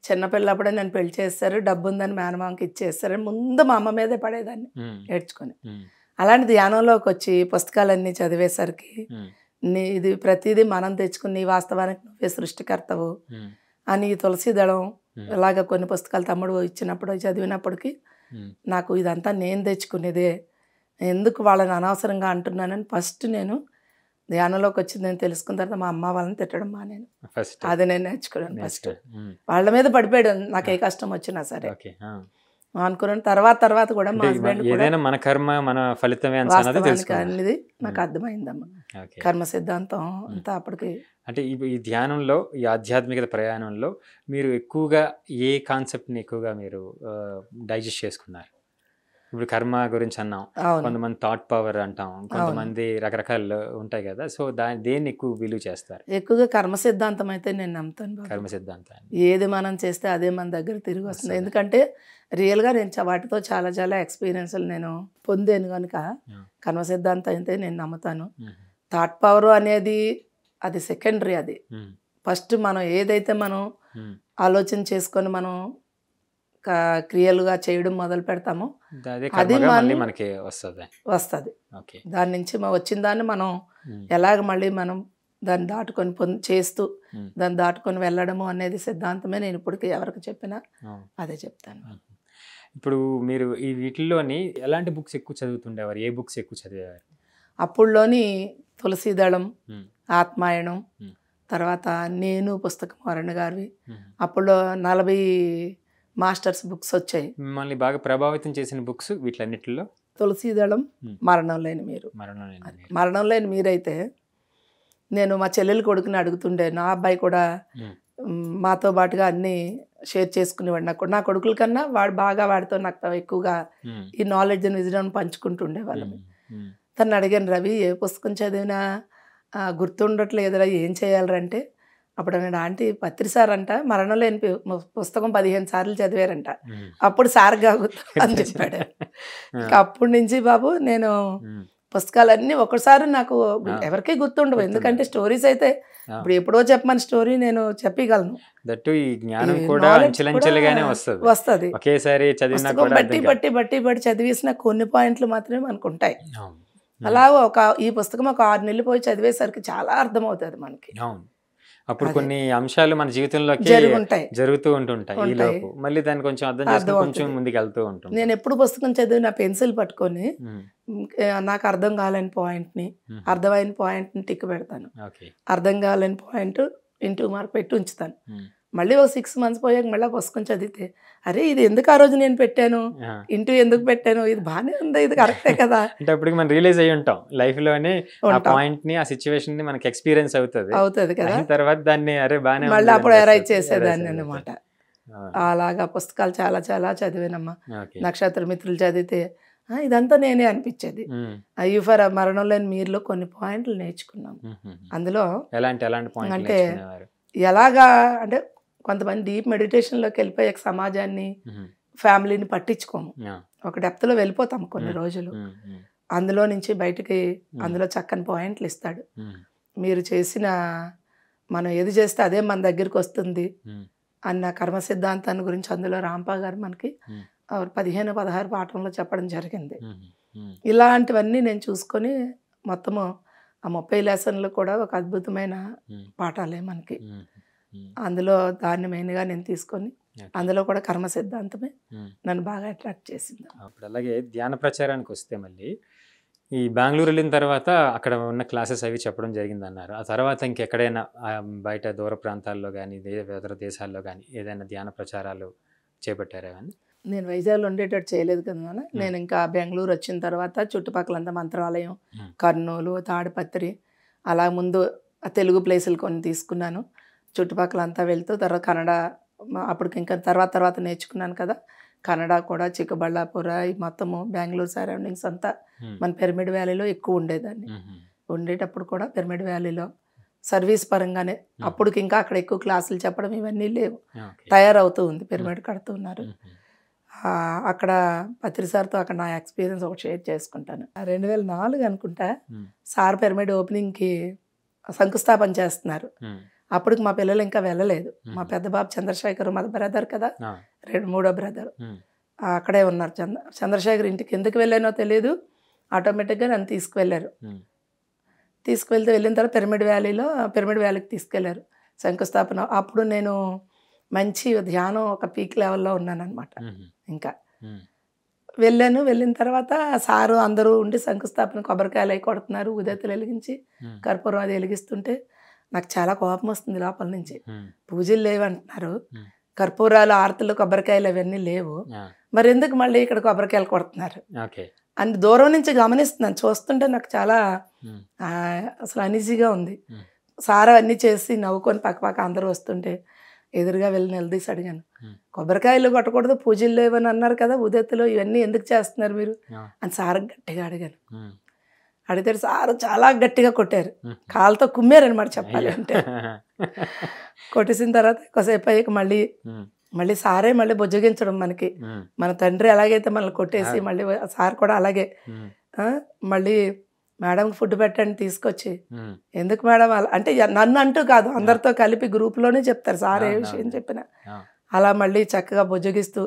చిన్నపిల్లప్పుడే నన్ను పెళ్లి చేస్తారు డబ్బు ఉందని మేనమామకి ఇచ్చేస్తారు ముందు మా అమ్మ మీదే పడేదాన్ని నేర్చుకుని అలాంటి ధ్యానంలోకి వచ్చి పుస్తకాలన్నీ చదివేసరికి నీ ఇది ప్రతిదీ మనం తెచ్చుకుని వాస్తవానికి నువ్వే సృష్టికర్తవు అని తులసి దళం ఇలాగ కొన్ని పుస్తకాలు తమ్ముడు ఇచ్చినప్పుడు చదివినప్పటికీ నాకు ఇదంతా నేను తెచ్చుకునేదే ఎందుకు వాళ్ళని అనవసరంగా అంటున్నానని ఫస్ట్ నేను ధ్యానంలోకి వచ్చింది అని తెలుసుకున్న తర్వాత మా అమ్మ వాళ్ళని తిట్టడం మా నేను అది నేను నేర్చుకున్నాను ఫస్ట్ వాళ్ళ మీద పడిపోయాడు నాకు ఏ కష్టం వచ్చినా సరే అనుకున్నాను తర్వాత తర్వాత కూడా మా హస్బెండ్ ఏదైనా మన కర్మ మన ఫలితం అనేది నాకు అర్థమైందమ్మా కర్మ సిద్ధాంతం అంతా అప్పటికి అంటే ఈ ధ్యానంలో ఈ ఆధ్యాత్మికత ప్రయాణంలో మీరు ఎక్కువగా ఏ కాన్సెప్ట్ని ఎక్కువగా మీరు డైజెస్ట్ చేసుకున్నారు ఇప్పుడు కర్మ గురించి అన్నాం కొంతమంది థాట్ పవర్ అంటాం కొంతమంది రకరకాలు ఉంటాయి కదా సో దాని దేన్ని ఎక్కువ విలువ చేస్తారు ఎక్కువగా కర్మ సిద్ధాంతం అయితే నేను నమ్ముతాను కర్మ సిద్ధాంతం ఏది మనం చేస్తే అదే మన దగ్గర తిరిగి వస్తుంది ఎందుకంటే రియల్గా నేను వాటితో చాలా చాలా ఎక్స్పీరియన్స్లు నేను పొందాను కనుక కర్మ సిద్ధాంతం అయితే నేను నమ్ముతాను థాట్ పవర్ అనేది అది సెకండరీ అది ఫస్ట్ మనం ఏదైతే మనం ఆలోచన చేసుకొని మనం క్రియలుగా చేయడం మొదలు పెడతామో అది మనకి వస్తుంది వస్తుంది దాని నుంచి వచ్చిన దాన్ని మనం ఎలాగ మళ్ళీ మనం దాన్ని దాటుకొని పొంది చేస్తూ దాన్ని దాటుకొని వెళ్ళడము అనేది సిద్ధాంతమే నేను ఇప్పటికీ ఎవరికి చెప్పినా అదే చెప్తాను ఇప్పుడు మీరు ఈ వీటిల్లోని ఎలాంటి బుక్స్ ఎక్కువ చదువుతుండేవారు ఏ బుక్స్ ఎక్కువ చదివేవారు అప్పుడులోని తులసీదళం ఆత్మాయణం తర్వాత నేను పుస్తకం అరణ్య గారివి అప్పుడు నలభై మాస్టర్స్ బుక్స్ వచ్చాయి మిమ్మల్ని బాగా ప్రభావితం చేసిన బుక్స్ వీటిలన్నిటిలో తులసీదళం మరణం లేని మీరు మరణం లేని మీరైతే నేను మా చెల్లెలు కొడుకుని అడుగుతుండే నా అబ్బాయి కూడా మాతో పాటుగా అన్ని షేర్ చేసుకునేవాడు నాకు నా కొడుకుల కన్నా వాడు బాగా వాడితో నాకు ఎక్కువగా ఈ నాలెడ్జ్ అని విజయం పంచుకుంటుండే వాళ్ళని తను అడిగాను రవి ఏ పుస్తకం చదివినా గుర్తుండట్లేదురా ఏం చేయాలంటే అప్పుడు నేను ఆంటీ పత్రి సార్ అంట మరణం లేని పుస్తకం పదిహేను సార్లు చదివారంట అప్పుడు సార్ కాదు అని చెప్పాడు అప్పటి నుంచి బాబు నేను పుస్తకాలన్నీ ఒకసారి నాకు ఎవరికీ గుర్తుండవు ఎందుకంటే స్టోరీస్ అయితే ఇప్పుడు ఎప్పుడో చెప్పమని స్టోరీ నేను చెప్పగలను వస్తుంది ఒకేసారి బట్టి బట్టి బట్టి బట్టి చదివేసిన కొన్ని పాయింట్లు మాత్రమే మనకు ఉంటాయి అలా ఒక ఈ పుస్తకం ఒక ఆరు నెలలు పోయి చదివేసరికి చాలా అర్థమవుతుంది మనకి అప్పుడు కొన్ని అంశాలు మన జీవితంలోకి జరుగుతూ ఉంటుంటాయి మళ్ళీ దాన్ని కొంచెం అర్థం చేసుకుని కొంచెం ముందుకు వెళ్తూ ఉంటాం నేను ఎప్పుడు పుస్తకం చదివి నా పెన్సిల్ పట్టుకొని నాకు అర్థం కాలేని పాయింట్ని అర్థమైన ని టిక్ పెడతాను అర్థం కాలేని పాయింట్ ఇంటూ మార్క్ పెట్టి ఉంచుతాను మళ్ళీ ఒక సిక్స్ మంత్స్ పోయాక మళ్ళీ పుస్తకం చదివితే అరే ఇది ఎందుకు ఆ రోజు నేను పెట్టాను ఇంటూ ఎందుకు పెట్టాను ఇది బాగానే ఉంది ఇది కరెక్టే కదా అంటే అప్పుడు మనం రియలైజ్ అయ్యి ఉంటాం లైఫ్ లోనే పాయింట్ ని ఆ సిచ్యువేషన్ ని మనకి ఎక్స్పీరియన్స్ అవుతుంది అవుతుంది కదా తర్వాత దాన్ని అరే బాగానే మళ్ళీ అప్పుడు ఎరైజ్ చేసేదాన్ని అనమాట అలాగా పుస్తకాలు చాలా చాలా చదివానమ్మా నక్షత్ర మిత్రులు చదివితే ఇదంతా నేనే అనిపించేది ఫర్ మరణం లేని మీరులో కొన్ని పాయింట్లు నేర్చుకున్నాం అందులో ఎలాంటి ఎలాంటి అంటే ఎలాగా అంటే కొంతమంది డీప్ మెడిటేషన్లోకి వెళ్ళిపోయే సమాజాన్ని ఫ్యామిలీని పట్టించుకోము ఒక డెప్త్లో వెళ్ళిపోతాం కొన్ని రోజులు అందులో నుంచి బయటికి అందులో చక్కని పాయింట్లు ఇస్తాడు మీరు చేసిన మనం ఏది చేస్తే అదే మన దగ్గరికి వస్తుంది అన్న కర్మ సిద్ధాంతాన్ని గురించి అందులో రాంపా గారు మనకి పదిహేను పదహారు పాఠంలో చెప్పడం జరిగింది ఇలాంటివన్నీ నేను చూసుకొని మొత్తము ఆ ముప్పై లెసన్లు కూడా ఒక అద్భుతమైన పాఠాలే మనకి అందులో దాన్ని మెయిన్గా నేను తీసుకొని అందులో కూడా కర్మ సిద్ధాంతమే నన్ను బాగా అట్రాక్ట్ చేసింది అప్పుడు అలాగే ధ్యాన ప్రచారానికి వస్తే మళ్ళీ ఈ బెంగళూరు వెళ్ళిన తర్వాత అక్కడ ఉన్న క్లాసెస్ అవి చెప్పడం జరిగింది అన్నారు ఆ తర్వాత ఇంకెక్కడైనా బయట దూర ప్రాంతాల్లో కానీ ఇతర దేశాల్లో కానీ ఏదైనా ధ్యాన ప్రచారాలు చేపట్టారా కానీ నేను వైజాగ్లో ఉండేటట్టు చేయలేదు కదా నేను ఇంకా బెంగళూరు వచ్చిన తర్వాత చుట్టుపక్కల అంతా మంత్రాలయం కర్నూలు తాడిపత్రి అలా ముందు తెలుగు ప్లేసులు కొన్ని తీసుకున్నాను చుట్టుపక్కల అంతా వెళ్తూ తర్వాత కన్నడ అప్పుడు ఇంకా తర్వాత తర్వాత నేర్చుకున్నాను కదా కన్నడ కూడా చిక్కబళ్ళాపుర మొత్తము బెంగళూరు సరౌండింగ్స్ అంతా మన పిరమిడ్ వ్యాలీలో ఎక్కువ ఉండేదాన్ని ఉండేటప్పుడు కూడా పిరమిడ్ వ్యాలీలో సర్వీస్ పరంగానే అప్పుడు ఇంకా అక్కడ ఎక్కువ క్లాసులు చెప్పడం ఇవన్నీ లేవు తయారవుతూ ఉంది పిరమిడ్ కడుతున్నారు అక్కడ పత్రి సార్తో అక్కడ నా ఎక్స్పీరియన్స్ ఒకటి షేర్ చేసుకుంటాను రెండు వేల నాలుగు అనుకుంటా సార్ పిరమిడ్ ఓపెనింగ్కి శంకుస్థాపన చేస్తున్నారు అప్పటికి మా పిల్లలు ఇంకా వెళ్ళలేదు మా పెద్ద బాబు చంద్రశేఖర్ మా బ్రదర్ కదా రెండు మూడో బ్రదర్ అక్కడే ఉన్నారు చంద్ర చంద్రశేఖర్ ఇంటికి ఎందుకు వెళ్ళానో తెలియదు ఆటోమేటిక్గా నన్ను తీసుకువెళ్ళారు తీసుకువెళ్తే వెళ్ళిన తర్వాత పిరమిడ్ వ్యాలీలో పిరమిడ్ వ్యాలీకి తీసుకెళ్లారు శంకుస్థాపన అప్పుడు నేను మంచి ధ్యానం ఒక పీక్ లెవెల్లో ఉన్నానమాట ఇంకా వెళ్ళాను వెళ్ళిన తర్వాత సారు అందరూ ఉండి శంకుస్థాపన కొబ్బరికాయలు అవి కొడుతున్నారు ఉదయతలు వెలిగించి కర్పూరం అది వెలిగిస్తుంటే నాకు చాలా కోపం వస్తుంది లోపల నుంచి పూజలు లేవు అంటున్నారు కర్పూరాలు ఆర్తలు కొబ్బరికాయలు అవన్నీ లేవు మరి ఎందుకు మళ్ళీ ఇక్కడ కొబ్బరికాయలు కొడుతున్నారు అని దూరం నుంచి గమనిస్తున్నాను చూస్తుంటే నాకు చాలా అసలు అనీజీగా ఉంది సారా అన్నీ చేసి నవ్వుకొని పక్కపక్క అందరూ వస్తుంటే ఎదురుగా వెళ్ళి నిలదీసి అడిగాను కొబ్బరికాయలు కొట్టకూడదు పూజలు లేవని అన్నారు కదా ఉదయత్తులో ఇవన్నీ ఎందుకు చేస్తున్నారు మీరు అని సార్ గట్టిగా అడిగాను అడిగారు సార్ చాలా గట్టిగా కొట్టారు కాళ్ళతో కుమ్మారనమాట చెప్పాలి అంటే కొట్టేసిన తర్వాత కొసేపు అయ్యాక మళ్ళీ మళ్ళీ సారే మళ్ళీ బుజ్జగించడం మనకి మన తండ్రి ఎలాగైతే మనల్ని కొట్టేసి మళ్ళీ సార్ కూడా అలాగే మళ్ళీ మేడం ఫుడ్ పెట్టండి తీసుకొచ్చి ఎందుకు మేడం అలా అంటే నన్ను అంటూ కాదు అందరితో కలిపి గ్రూప్లోనే చెప్తారు సార్ ఏ విషయం చెప్పినా అలా మళ్ళీ చక్కగా బుజ్జగిస్తూ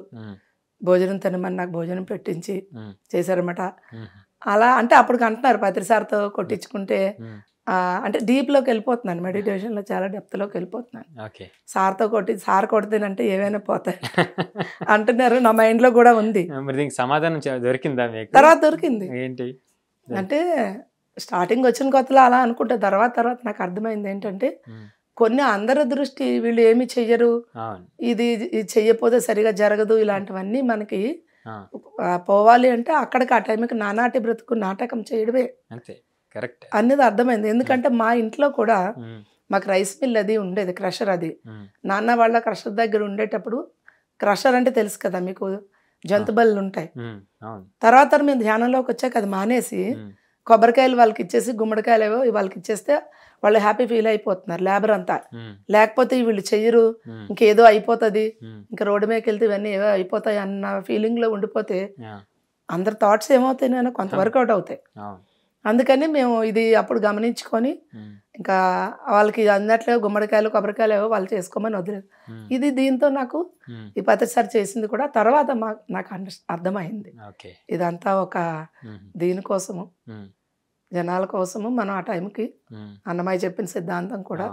భోజనం తినమని నాకు భోజనం పెట్టించి చేశారన్నమాట అలా అంటే అప్పుడు అంటున్నారు పత్రిసార్తో కొట్టించుకుంటే అంటే డీప్లోకి వెళ్ళిపోతున్నాను మెడిటేషన్లో చాలా డెప్త్ లోకి వెళ్ళిపోతున్నాను సార్తో కొట్టి సార్ కొడితేనంటే ఏమైనా పోతాయి అంటున్నారు నా మైండ్లో కూడా ఉంది సమాధానం దొరికిందా తర్వాత దొరికింది ఏంటి అంటే స్టార్టింగ్ వచ్చిన కొత్తలో అలా అనుకుంటే తర్వాత తర్వాత నాకు అర్థమైంది ఏంటంటే కొన్ని అందరి దృష్టి వీళ్ళు ఏమి చెయ్యరు ఇది చెయ్యపోతే సరిగా జరగదు ఇలాంటివన్నీ మనకి పోవాలి అంటే అక్కడికి ఆ టైంకి నానాటి బ్రతుకు నాటకం చేయడమే కరెక్ట్ అనేది అర్థమైంది ఎందుకంటే మా ఇంట్లో కూడా మాకు రైస్ మిల్ అది ఉండేది క్రషర్ అది నాన్న వాళ్ళ క్రషర్ దగ్గర ఉండేటప్పుడు క్రషర్ అంటే తెలుసు కదా మీకు జంతు ఉంటాయి తర్వాత మేము ధ్యానంలోకి వచ్చాక అది మానేసి కొబ్బరికాయలు వాళ్ళకి ఇచ్చేసి గుమ్మడికాయలు ఏవో వాళ్ళకి ఇచ్చేస్తే వాళ్ళు హ్యాపీ ఫీల్ అయిపోతున్నారు లేబర్ అంతా లేకపోతే వీళ్ళు చెయ్యరు ఇంకేదో అయిపోతుంది ఇంకా రోడ్డు మీదకి వెళ్తే ఇవన్నీ ఏవో అయిపోతాయి అన్న లో ఉండిపోతే అందరు థాట్స్ ఏమవుతాయి నేను కొంత వర్కౌట్ అవుతాయి అందుకని మేము ఇది అప్పుడు గమనించుకొని ఇంకా వాళ్ళకి అందినట్లే గుమ్మడికాయలు కొబ్బరికాయలు ఏవో వాళ్ళు చేసుకోమని వదిలేదు ఇది దీంతో నాకు ఈ పత్రిసారి చేసింది కూడా తర్వాత నాకు అర్థమైంది ఇదంతా ఒక దీనికోసము జనాల కోసము మనం ఆ టైంకి అన్నమయ్య చెప్పిన సిద్ధాంతం కూడా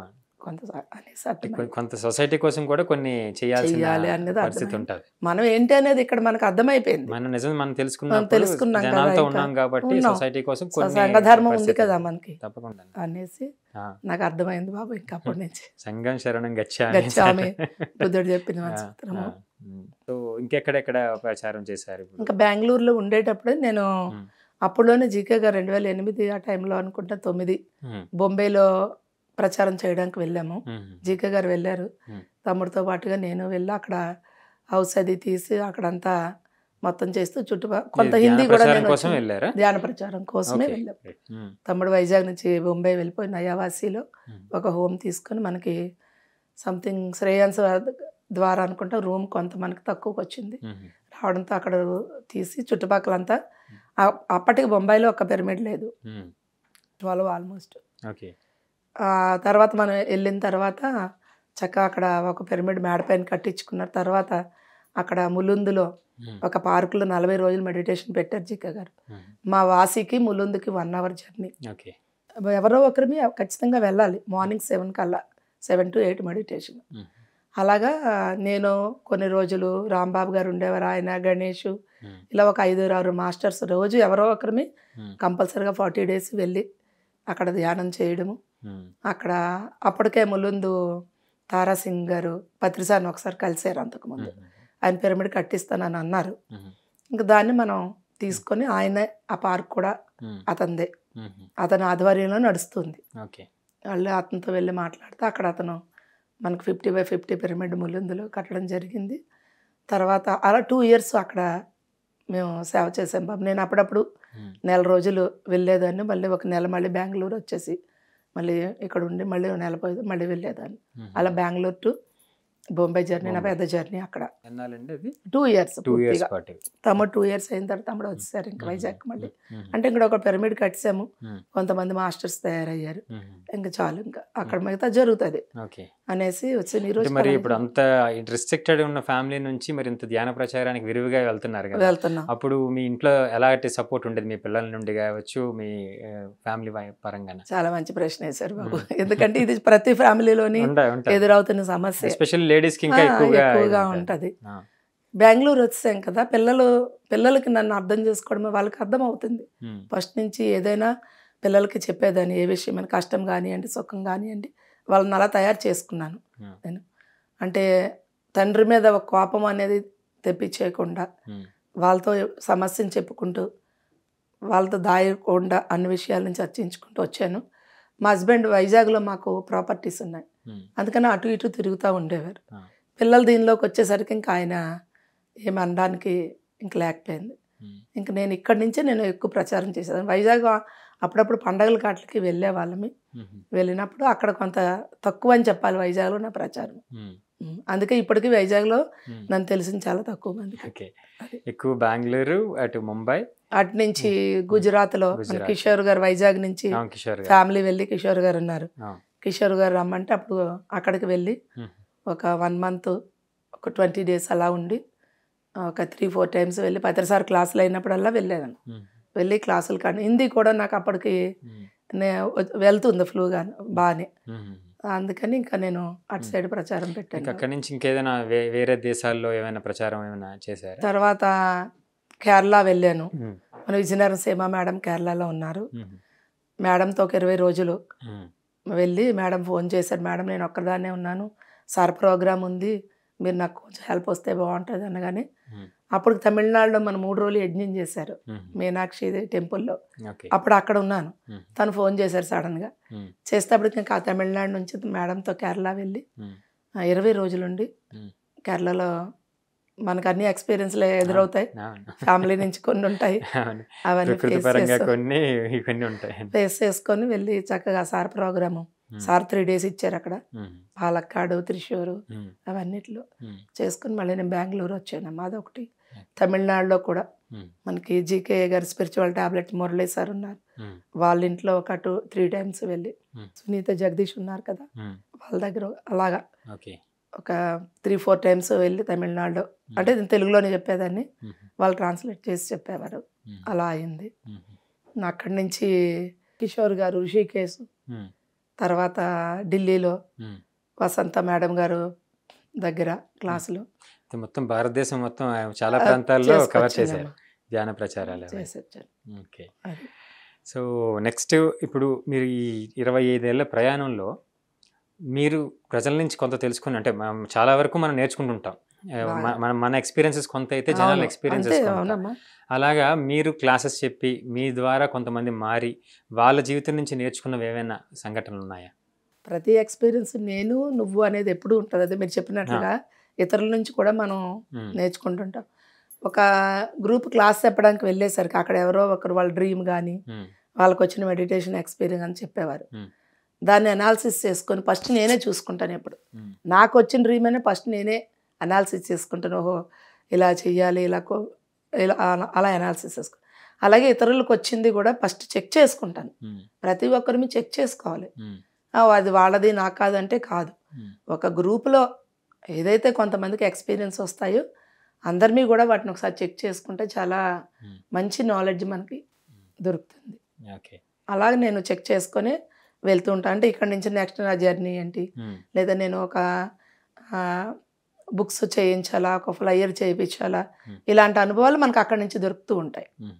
కొంత అనేది కొంత సొసైటీ కోసం కూడా కొన్ని చేయాలి అనేది పరిస్థితి ఉంటుంది మనం ఏంటి అనేది ఇక్కడ మనకు అర్థమైపోయింది మనం నిజం మనం తెలుసుకున్నాం తెలుసుకున్నాం ఉన్నాం కాబట్టి సొసైటీ కోసం సంఘధర్మం ఉంది కదా మనకి తప్పకుండా అనేసి నాకు అర్థమైంది బాబు ఇంకా అప్పటి నుంచి సంఘం శరణం గచ్చామి బుద్ధుడు చెప్పిన సూత్రము సో ఇంకెక్కడెక్కడ ప్రచారం చేశారు ఇంకా బెంగళూరులో ఉండేటప్పుడు నేను అప్పుడులోనే జీకే గారు రెండు వేల ఎనిమిది ఆ టైంలో అనుకుంటా తొమ్మిది బొంబేలో ప్రచారం చేయడానికి వెళ్ళాము జీకే గారు వెళ్ళారు తమ్ముడితో పాటుగా నేను వెళ్ళి అక్కడ హౌస్ అది తీసి అక్కడంతా మొత్తం చేస్తూ చుట్టుపక్కల కొంత హిందీ కూడా నేను ధ్యాన ప్రచారం కోసమే వెళ్ళాము తమ్ముడు వైజాగ్ నుంచి బొంబై వెళ్ళిపోయి నయావాసీలో ఒక హోమ్ తీసుకొని మనకి సంథింగ్ శ్రేయాన్స్ ద్వారా అనుకుంటా రూమ్ కొంత మనకి తక్కువకి వచ్చింది రావడంతో అక్కడ తీసి చుట్టుపక్కలంతా అప్పటికి బొంబాయిలో ఒక పిరమిడ్ లేదు hmm. ట్వెల్వ్ ఆల్మోస్ట్ తర్వాత మనం వెళ్ళిన తర్వాత చక్కగా అక్కడ ఒక పిరమిడ్ మేడపైన కట్టించుకున్నారు తర్వాత అక్కడ ములుందులో hmm. ఒక పార్కులో నలభై రోజులు మెడిటేషన్ పెట్టారు జిక్క గారు hmm. మా వాసికి ములుందుకి వన్ అవర్ జర్నీ ఎవరో ఒకరిమి ఖచ్చితంగా వెళ్ళాలి మార్నింగ్ సెవెన్ కల్లా సెవెన్ టు ఎయిట్ మెడిటేషన్ అలాగా నేను కొన్ని రోజులు రాంబాబు గారు ఉండేవారు ఆయన గణేష్ ఇలా ఒక ఐదుగురు ఆరు మాస్టర్స్ రోజు ఎవరో ఒకరిని కంపల్సరీగా ఫార్టీ డేస్ వెళ్ళి అక్కడ ధ్యానం చేయడము అక్కడ అప్పటికే ములుందు తారాసింగ్ గారు పత్రిసాన్ని ఒకసారి కలిశారు అంతకుముందు ఆయన పిరమిడ్ కట్టిస్తానని అన్నారు ఇంకా దాన్ని మనం తీసుకొని ఆయనే ఆ పార్క్ కూడా అతనిదే అతని ఆధ్వర్యంలో నడుస్తుంది వాళ్ళు అతనితో వెళ్ళి మాట్లాడితే అక్కడ అతను మనకు ఫిఫ్టీ బై ఫిఫ్టీ పిరమిడ్ ములుందులు కట్టడం జరిగింది తర్వాత అలా టూ ఇయర్స్ అక్కడ మేము సేవ చేసాం బాబు నేను అప్పుడప్పుడు నెల రోజులు వెళ్ళేదాన్ని మళ్ళీ ఒక నెల మళ్ళీ బెంగళూరు వచ్చేసి మళ్ళీ ఇక్కడ ఉండి మళ్ళీ నెల మళ్ళీ వెళ్ళేదాన్ని అలా బెంగళూరు టు బొంబాయి జర్నీ నా పెద్ద జర్నీ అక్కడ టూ ఇయర్స్ తమ టూ ఇయర్స్ అయిన తర్వాత తమ్ముడు వచ్చేసారు ఇంకా వైజాగ్ మళ్ళీ అంటే ఇక్కడ ఒక పిరమిడ్ కట్టాము కొంతమంది మాస్టర్స్ తయారయ్యారు ఇంకా చాలు ఇంకా అక్కడ మిగతా జరుగుతుంది అనేసి వచ్చి మీరు మరి ఇప్పుడు అంత రిస్ట్రిక్టెడ్ ఉన్న ఫ్యామిలీ నుంచి మరి ఇంత ధ్యాన ప్రచారానికి విరివిగా వెళ్తున్నారు కదా అప్పుడు మీ ఇంట్లో ఎలాంటి సపోర్ట్ ఉండేది మీ పిల్లల నుండి కావచ్చు మీ ఫ్యామిలీ పరంగా చాలా మంచి ప్రశ్న వేశారు బాబు ఎందుకంటే ఇది ప్రతి ఫ్యామిలీలోని ఎదురవుతున్న సమస్య ఎస్పెషల్లీ లేడీస్ ఎక్కువగా ఉంటది బెంగళూరు వచ్చాం కదా పిల్లలు పిల్లలకి నన్ను అర్థం చేసుకోవడమే వాళ్ళకి అర్థం అవుతుంది ఫస్ట్ నుంచి ఏదైనా పిల్లలకి చెప్పేదాన్ని ఏ విషయమైన కష్టం కానివ్వండి సుఖం కానివ్వండి వాళ్ళని అలా తయారు చేసుకున్నాను నేను అంటే తండ్రి మీద ఒక కోపం అనేది తెప్పించేయకుండా వాళ్ళతో సమస్యను చెప్పుకుంటూ వాళ్ళతో దాయకుండా అన్ని విషయాలను చర్చించుకుంటూ వచ్చాను మా హస్బెండ్ వైజాగ్లో మాకు ప్రాపర్టీస్ ఉన్నాయి అందుకని అటు ఇటు తిరుగుతూ ఉండేవారు పిల్లలు దీనిలోకి వచ్చేసరికి ఇంకా ఆయన ఏమనడానికి ఇంక లేకపోయింది ఇంక నేను ఇక్కడి నుంచే నేను ఎక్కువ ప్రచారం చేసేదాన్ని వైజాగ్ అప్పుడప్పుడు పండగల కాట్లకి వెళ్ళే వాళ్ళమి వెళ్ళినప్పుడు అక్కడ కొంత తక్కువ అని చెప్పాలి వైజాగ్లో నా ప్రచారం అందుకే ఇప్పటికీ వైజాగ్లో నన్ను తెలిసింది చాలా తక్కువ మంది ఎక్కువ బెంగళూరు అటు ముంబై అటు నుంచి గుజరాత్ లో కిషోర్ గారు వైజాగ్ నుంచి ఫ్యామిలీ వెళ్ళి కిషోర్ గారు ఉన్నారు కిషోర్ గారు రమ్మంటే అప్పుడు అక్కడికి వెళ్ళి ఒక వన్ మంత్ ఒక ట్వంటీ డేస్ అలా ఉండి ఒక త్రీ ఫోర్ టైమ్స్ వెళ్ళి పత్రిసారి క్లాసులు అయినప్పుడల్లా వెళ్ళేదాన్ని వెళ్ళి క్లాసులు కానీ హిందీ కూడా నాకు అప్పటికి వెళ్తుంది ఫ్లూగా బాగానే అందుకని ఇంకా నేను అటు సైడ్ ప్రచారం పెట్టాను అక్కడి నుంచి ఇంకేదైనా వేరే దేశాల్లో ఏమైనా ప్రచారం ఏమైనా చేశారు తర్వాత కేరళ వెళ్ళాను మన విజయనగరం సీమ మేడం కేరళలో ఉన్నారు మేడంతో ఒక ఇరవై రోజులు వెళ్ళి మేడం ఫోన్ చేశారు మేడం నేను ఒక్కదానే ఉన్నాను సార్ ప్రోగ్రామ్ ఉంది మీరు నాకు కొంచెం హెల్ప్ వస్తే బాగుంటుంది అనగానే అప్పుడు తమిళనాడులో మన మూడు రోజులు యజ్ఞం చేశారు మీనాక్షి టెంపుల్లో అప్పుడు అక్కడ ఉన్నాను తను ఫోన్ చేశారు సడన్గా చేసేటప్పుడు ఇంకా తమిళనాడు నుంచి మేడంతో కేరళ వెళ్ళి ఇరవై రోజులుండి కేరళలో మనకు అన్ని ఎక్స్పీరియన్స్లే ఎదురవుతాయి ఫ్యామిలీ నుంచి కొన్ని ఉంటాయి అవన్నీ ఉంటాయి ఫేస్ చేసుకొని వెళ్ళి చక్కగా sir programme sir three days ఇచ్చారు అక్కడ పాలక్కాడు త్రిశూరు అవన్నిట్లో చేసుకుని మళ్ళీ నేను బెంగళూరు మాది అదొకటి తమిళనాడులో కూడా మనకి జీకే గారు స్పిరిచువల్ టాబ్లెట్ మురళీ సార్ ఉన్నారు వాళ్ళ ఇంట్లో ఒక టూ త్రీ టైమ్స్ వెళ్ళి సునీత జగదీష్ ఉన్నారు కదా వాళ్ళ దగ్గర అలాగా ఒక త్రీ ఫోర్ టైమ్స్ వెళ్ళి తమిళనాడు అంటే నేను తెలుగులోనే చెప్పేదాన్ని వాళ్ళు ట్రాన్స్లేట్ చేసి చెప్పేవారు అలా అయింది అక్కడి నుంచి కిషోర్ గారు ఋషికేశ్ తర్వాత ఢిల్లీలో వసంత మేడం గారు దగ్గర క్లాసులు మొత్తం భారతదేశం మొత్తం చాలా ప్రాంతాల్లో కవర్ చేశారు ధ్యాన ప్రచారాలు ఓకే సో నెక్స్ట్ ఇప్పుడు మీరు ఈ ఇరవై ఐదేళ్ళ ప్రయాణంలో మీరు ప్రజల నుంచి కొంత తెలుసుకుని అంటే చాలా వరకు మనం నేర్చుకుంటుంటాం మన మన ఎక్స్పీరియన్సెస్ కొంత అయితే జనరల్ ఎక్స్పీరియన్సెస్ అలాగా మీరు క్లాసెస్ చెప్పి మీ ద్వారా కొంతమంది మారి వాళ్ళ జీవితం నుంచి నేర్చుకున్నవి ఏమైనా సంఘటనలు ఉన్నాయా ప్రతి ఎక్స్పీరియన్స్ నేను నువ్వు అనేది ఎప్పుడు ఉంటుంది అదే మీరు చెప్పినట్లుగా ఇతరుల నుంచి కూడా మనం నేర్చుకుంటుంటాం ఒక గ్రూప్ క్లాస్ చెప్పడానికి వెళ్ళేసరికి అక్కడ ఎవరో ఒకరు వాళ్ళ డ్రీమ్ కానీ వాళ్ళకి వచ్చిన మెడిటేషన్ ఎక్స్పీరియన్స్ అని చెప్పేవారు దాన్ని అనాలసిస్ చేసుకొని ఫస్ట్ నేనే చూసుకుంటాను ఎప్పుడు నాకు వచ్చిన డ్రీమ్ అనే ఫస్ట్ నేనే అనాలసిస్ చేసుకుంటాను ఓహో ఇలా చెయ్యాలి ఇలా ఇలా అలా అనాలసిస్ చేసుకో అలాగే ఇతరులకు వచ్చింది కూడా ఫస్ట్ చెక్ చేసుకుంటాను ప్రతి ఒక్కరిని చెక్ చేసుకోవాలి అది వాళ్ళది నా కాదంటే కాదు ఒక గ్రూప్లో ఏదైతే కొంతమందికి ఎక్స్పీరియన్స్ వస్తాయో అందరినీ కూడా వాటిని ఒకసారి చెక్ చేసుకుంటే చాలా మంచి నాలెడ్జ్ మనకి దొరుకుతుంది అలాగే నేను చెక్ చేసుకొని వెళ్తూ ఉంటా అంటే ఇక్కడ నుంచి నెక్స్ట్ నా జర్నీ ఏంటి hmm. లేదా నేను ఒక బుక్స్ చేయించాలా ఒక ఫ్లయర్ చేయించాలా hmm. ఇలాంటి అనుభవాలు మనకు అక్కడ నుంచి దొరుకుతూ ఉంటాయి hmm.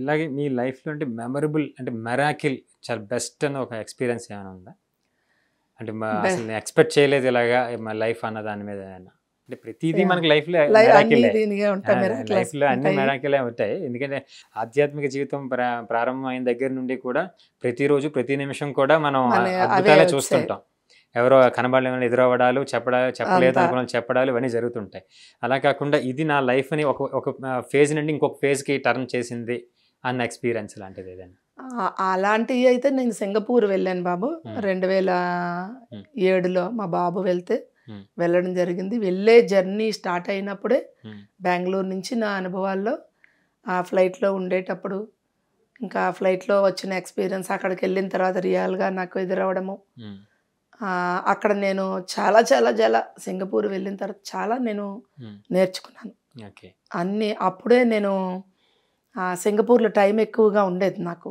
ఇలాగే మీ లైఫ్లో అంటే మెమరబుల్ అంటే మెరాకిల్ చాలా బెస్ట్ అని ఒక ఎక్స్పీరియన్స్ ఏమైనా ఉందా అంటే ఎక్స్పెక్ట్ చేయలేదు ఇలాగా మా లైఫ్ అన్న దాని మీద ఏమైనా అంటే ప్రతిదీ మనకి లైఫ్ లో లైఫ్ లో అన్ని మెరాకిలే ఉంటాయి ఎందుకంటే ఆధ్యాత్మిక జీవితం ప్రారంభమైన దగ్గర నుండి కూడా ప్రతిరోజు ప్రతి నిమిషం కూడా మనం అద్భుతాలే చూస్తుంటాం ఎవరో కనబడలేమని ఎదురవ్వడాలు చెప్పడా చెప్పలేదు అనుకున్న చెప్పడాలు ఇవన్నీ జరుగుతుంటాయి అలా కాకుండా ఇది నా లైఫ్ అని ఒక ఒక ఫేజ్ నుండి ఇంకొక ఫేజ్ కి టర్న్ చేసింది అన్న ఎక్స్పీరియన్స్ లాంటిది ఏదైనా అలాంటివి అయితే నేను సింగపూర్ వెళ్ళాను బాబు రెండు వేల ఏడులో మా బాబు వెళ్తే వెళ్ళడం జరిగింది వెళ్ళే జర్నీ స్టార్ట్ అయినప్పుడే బెంగళూరు నుంచి నా అనుభవాల్లో ఆ ఫ్లైట్లో ఉండేటప్పుడు ఇంకా ఫ్లైట్లో వచ్చిన ఎక్స్పీరియన్స్ అక్కడికి వెళ్ళిన తర్వాత రియల్గా నాకు ఎదురవడము అక్కడ నేను చాలా చాలా చాలా సింగపూర్ వెళ్ళిన తర్వాత చాలా నేను నేర్చుకున్నాను అన్ని అప్పుడే నేను సింగపూర్లో టైం ఎక్కువగా ఉండేది నాకు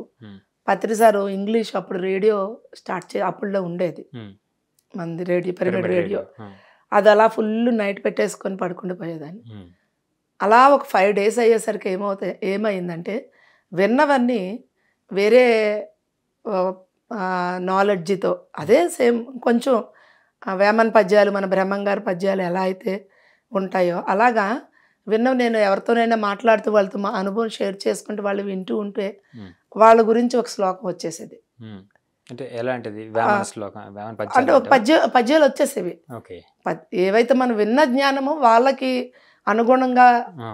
పత్రిసారు ఇంగ్లీష్ అప్పుడు రేడియో స్టార్ట్ చే అప్పుడులో ఉండేది మంది రేడియో పిరమిడ్ రేడియో అది అలా ఫుల్ నైట్ పెట్టేసుకొని పడుకుంటూ పోయేదాన్ని అలా ఒక ఫైవ్ డేస్ అయ్యేసరికి ఏమవుతాయి ఏమైందంటే విన్నవన్నీ వేరే నాలెడ్జ్తో అదే సేమ్ కొంచెం వేమన్ పద్యాలు మన బ్రహ్మంగారి పద్యాలు ఎలా అయితే ఉంటాయో అలాగా విన్న నేను ఎవరితోనైనా మాట్లాడుతూ వాళ్ళతో మా అనుభవం షేర్ చేసుకుంటూ వాళ్ళు వింటూ ఉంటే వాళ్ళ గురించి ఒక శ్లోకం వచ్చేసేది అంటే ఎలాంటిది అంటే పద్య పద్యాలు వచ్చేసేవి ఏవైతే మనం విన్న జ్ఞానమో వాళ్ళకి అనుగుణంగా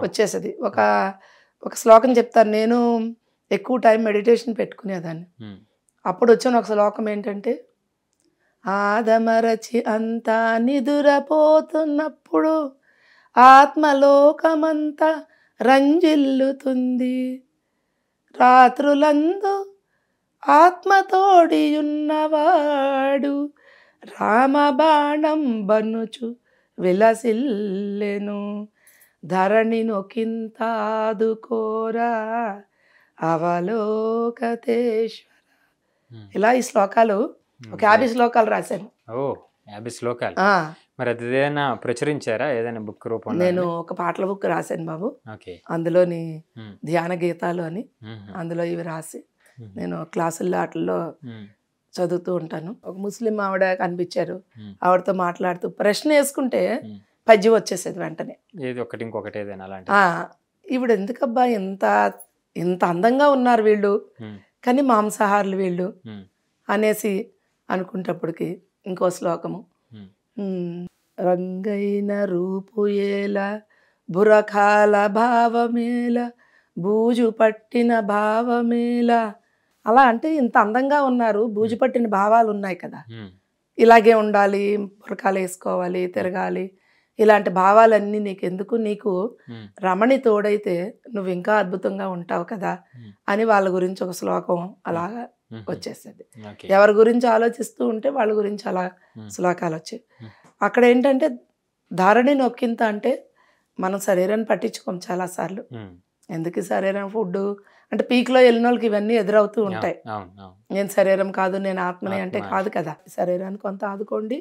వచ్చేసేది ఒక ఒక శ్లోకం చెప్తాను నేను ఎక్కువ టైం మెడిటేషన్ పెట్టుకునేదాన్ని అప్పుడు వచ్చిన ఒక శ్లోకం ఏంటంటే ఆదమరచి అంతా నిదురపోతున్నప్పుడు ఆత్మలోకమంతా రంజిల్లుతుంది రాత్రులందు ఉన్నవాడు రామబాణం బనుచు విలసిల్లెను ధరణి నొకింతాదుకోరా అవలోకతేశ్వర ఇలా ఈ శ్లోకాలు ఒక యాభై శ్లోకాలు రాశాను ఓ యాభై శ్లోకాలు మరి అది ఏదైనా ప్రచురించారా ఏదైనా బుక్ రూపం నేను ఒక పాటల బుక్ రాశాను బాబు అందులోని ధ్యాన గీతాలు అని అందులో ఇవి రాసి నేను క్లాసుల్లో ఆటల్లో చదువుతూ ఉంటాను ఒక ముస్లిం ఆవిడ కనిపించారు ఆవిడతో మాట్లాడుతూ ప్రశ్న వేసుకుంటే పద్యం వచ్చేసేది వెంటనే ఏది ఎందుకబ్బా ఇంత ఇంత అందంగా ఉన్నారు వీళ్ళు కానీ మాంసాహారులు వీళ్ళు అనేసి అనుకుంటప్పటికి ఇంకో శ్లోకము రంగైన రూపు ఏల బురకాల భావమేల బూజు పట్టిన భావమేల అలా అంటే ఇంత అందంగా ఉన్నారు బూజు పట్టిన భావాలు ఉన్నాయి కదా ఇలాగే ఉండాలి పురకాలు వేసుకోవాలి తిరగాలి ఇలాంటి భావాలన్నీ నీకు ఎందుకు నీకు రమణి తోడైతే నువ్వు ఇంకా అద్భుతంగా ఉంటావు కదా అని వాళ్ళ గురించి ఒక శ్లోకం అలాగా వచ్చేసేది ఎవరి గురించి ఆలోచిస్తూ ఉంటే వాళ్ళ గురించి అలా శ్లోకాలు వచ్చాయి అక్కడ ఏంటంటే ధారణి నొక్కింత అంటే మనం శరీరాన్ని పట్టించుకోం చాలాసార్లు ఎందుకు శరీరం ఫుడ్ అంటే పీక్లో వెళ్ళిన వాళ్ళకి ఇవన్నీ ఎదురవుతూ ఉంటాయి నేను శరీరం కాదు నేను ఆత్మని అంటే కాదు కదా శరీరాన్ని కొంత ఆదుకోండి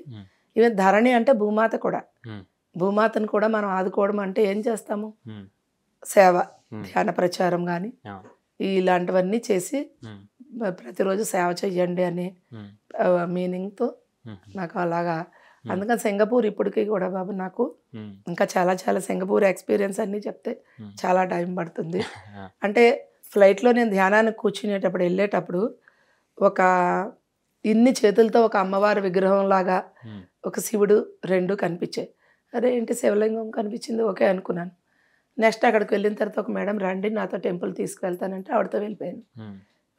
ఈవెన్ ధరణి అంటే భూమాత కూడా భూమాతను కూడా మనం ఆదుకోవడం అంటే ఏం చేస్తాము సేవ ధ్యాన ప్రచారం కానీ ఇలాంటివన్నీ చేసి ప్రతిరోజు సేవ చెయ్యండి అనే మీనింగ్తో నాకు అలాగా అందుకని సింగపూర్ ఇప్పటికీ కూడా బాబు నాకు ఇంకా చాలా చాలా సింగపూర్ ఎక్స్పీరియన్స్ అన్నీ చెప్తే చాలా టైం పడుతుంది అంటే ఫ్లైట్లో నేను ధ్యానానికి కూర్చునేటప్పుడు వెళ్ళేటప్పుడు ఒక ఇన్ని చేతులతో ఒక అమ్మవారి విగ్రహంలాగా ఒక శివుడు రెండు కనిపించాయి అరే ఏంటి శివలింగం కనిపించింది ఓకే అనుకున్నాను నెక్స్ట్ అక్కడికి వెళ్ళిన తర్వాత ఒక మేడం రండి నాతో టెంపుల్ తీసుకువెళ్తానంటే ఆవిడతో వెళ్ళిపోయాను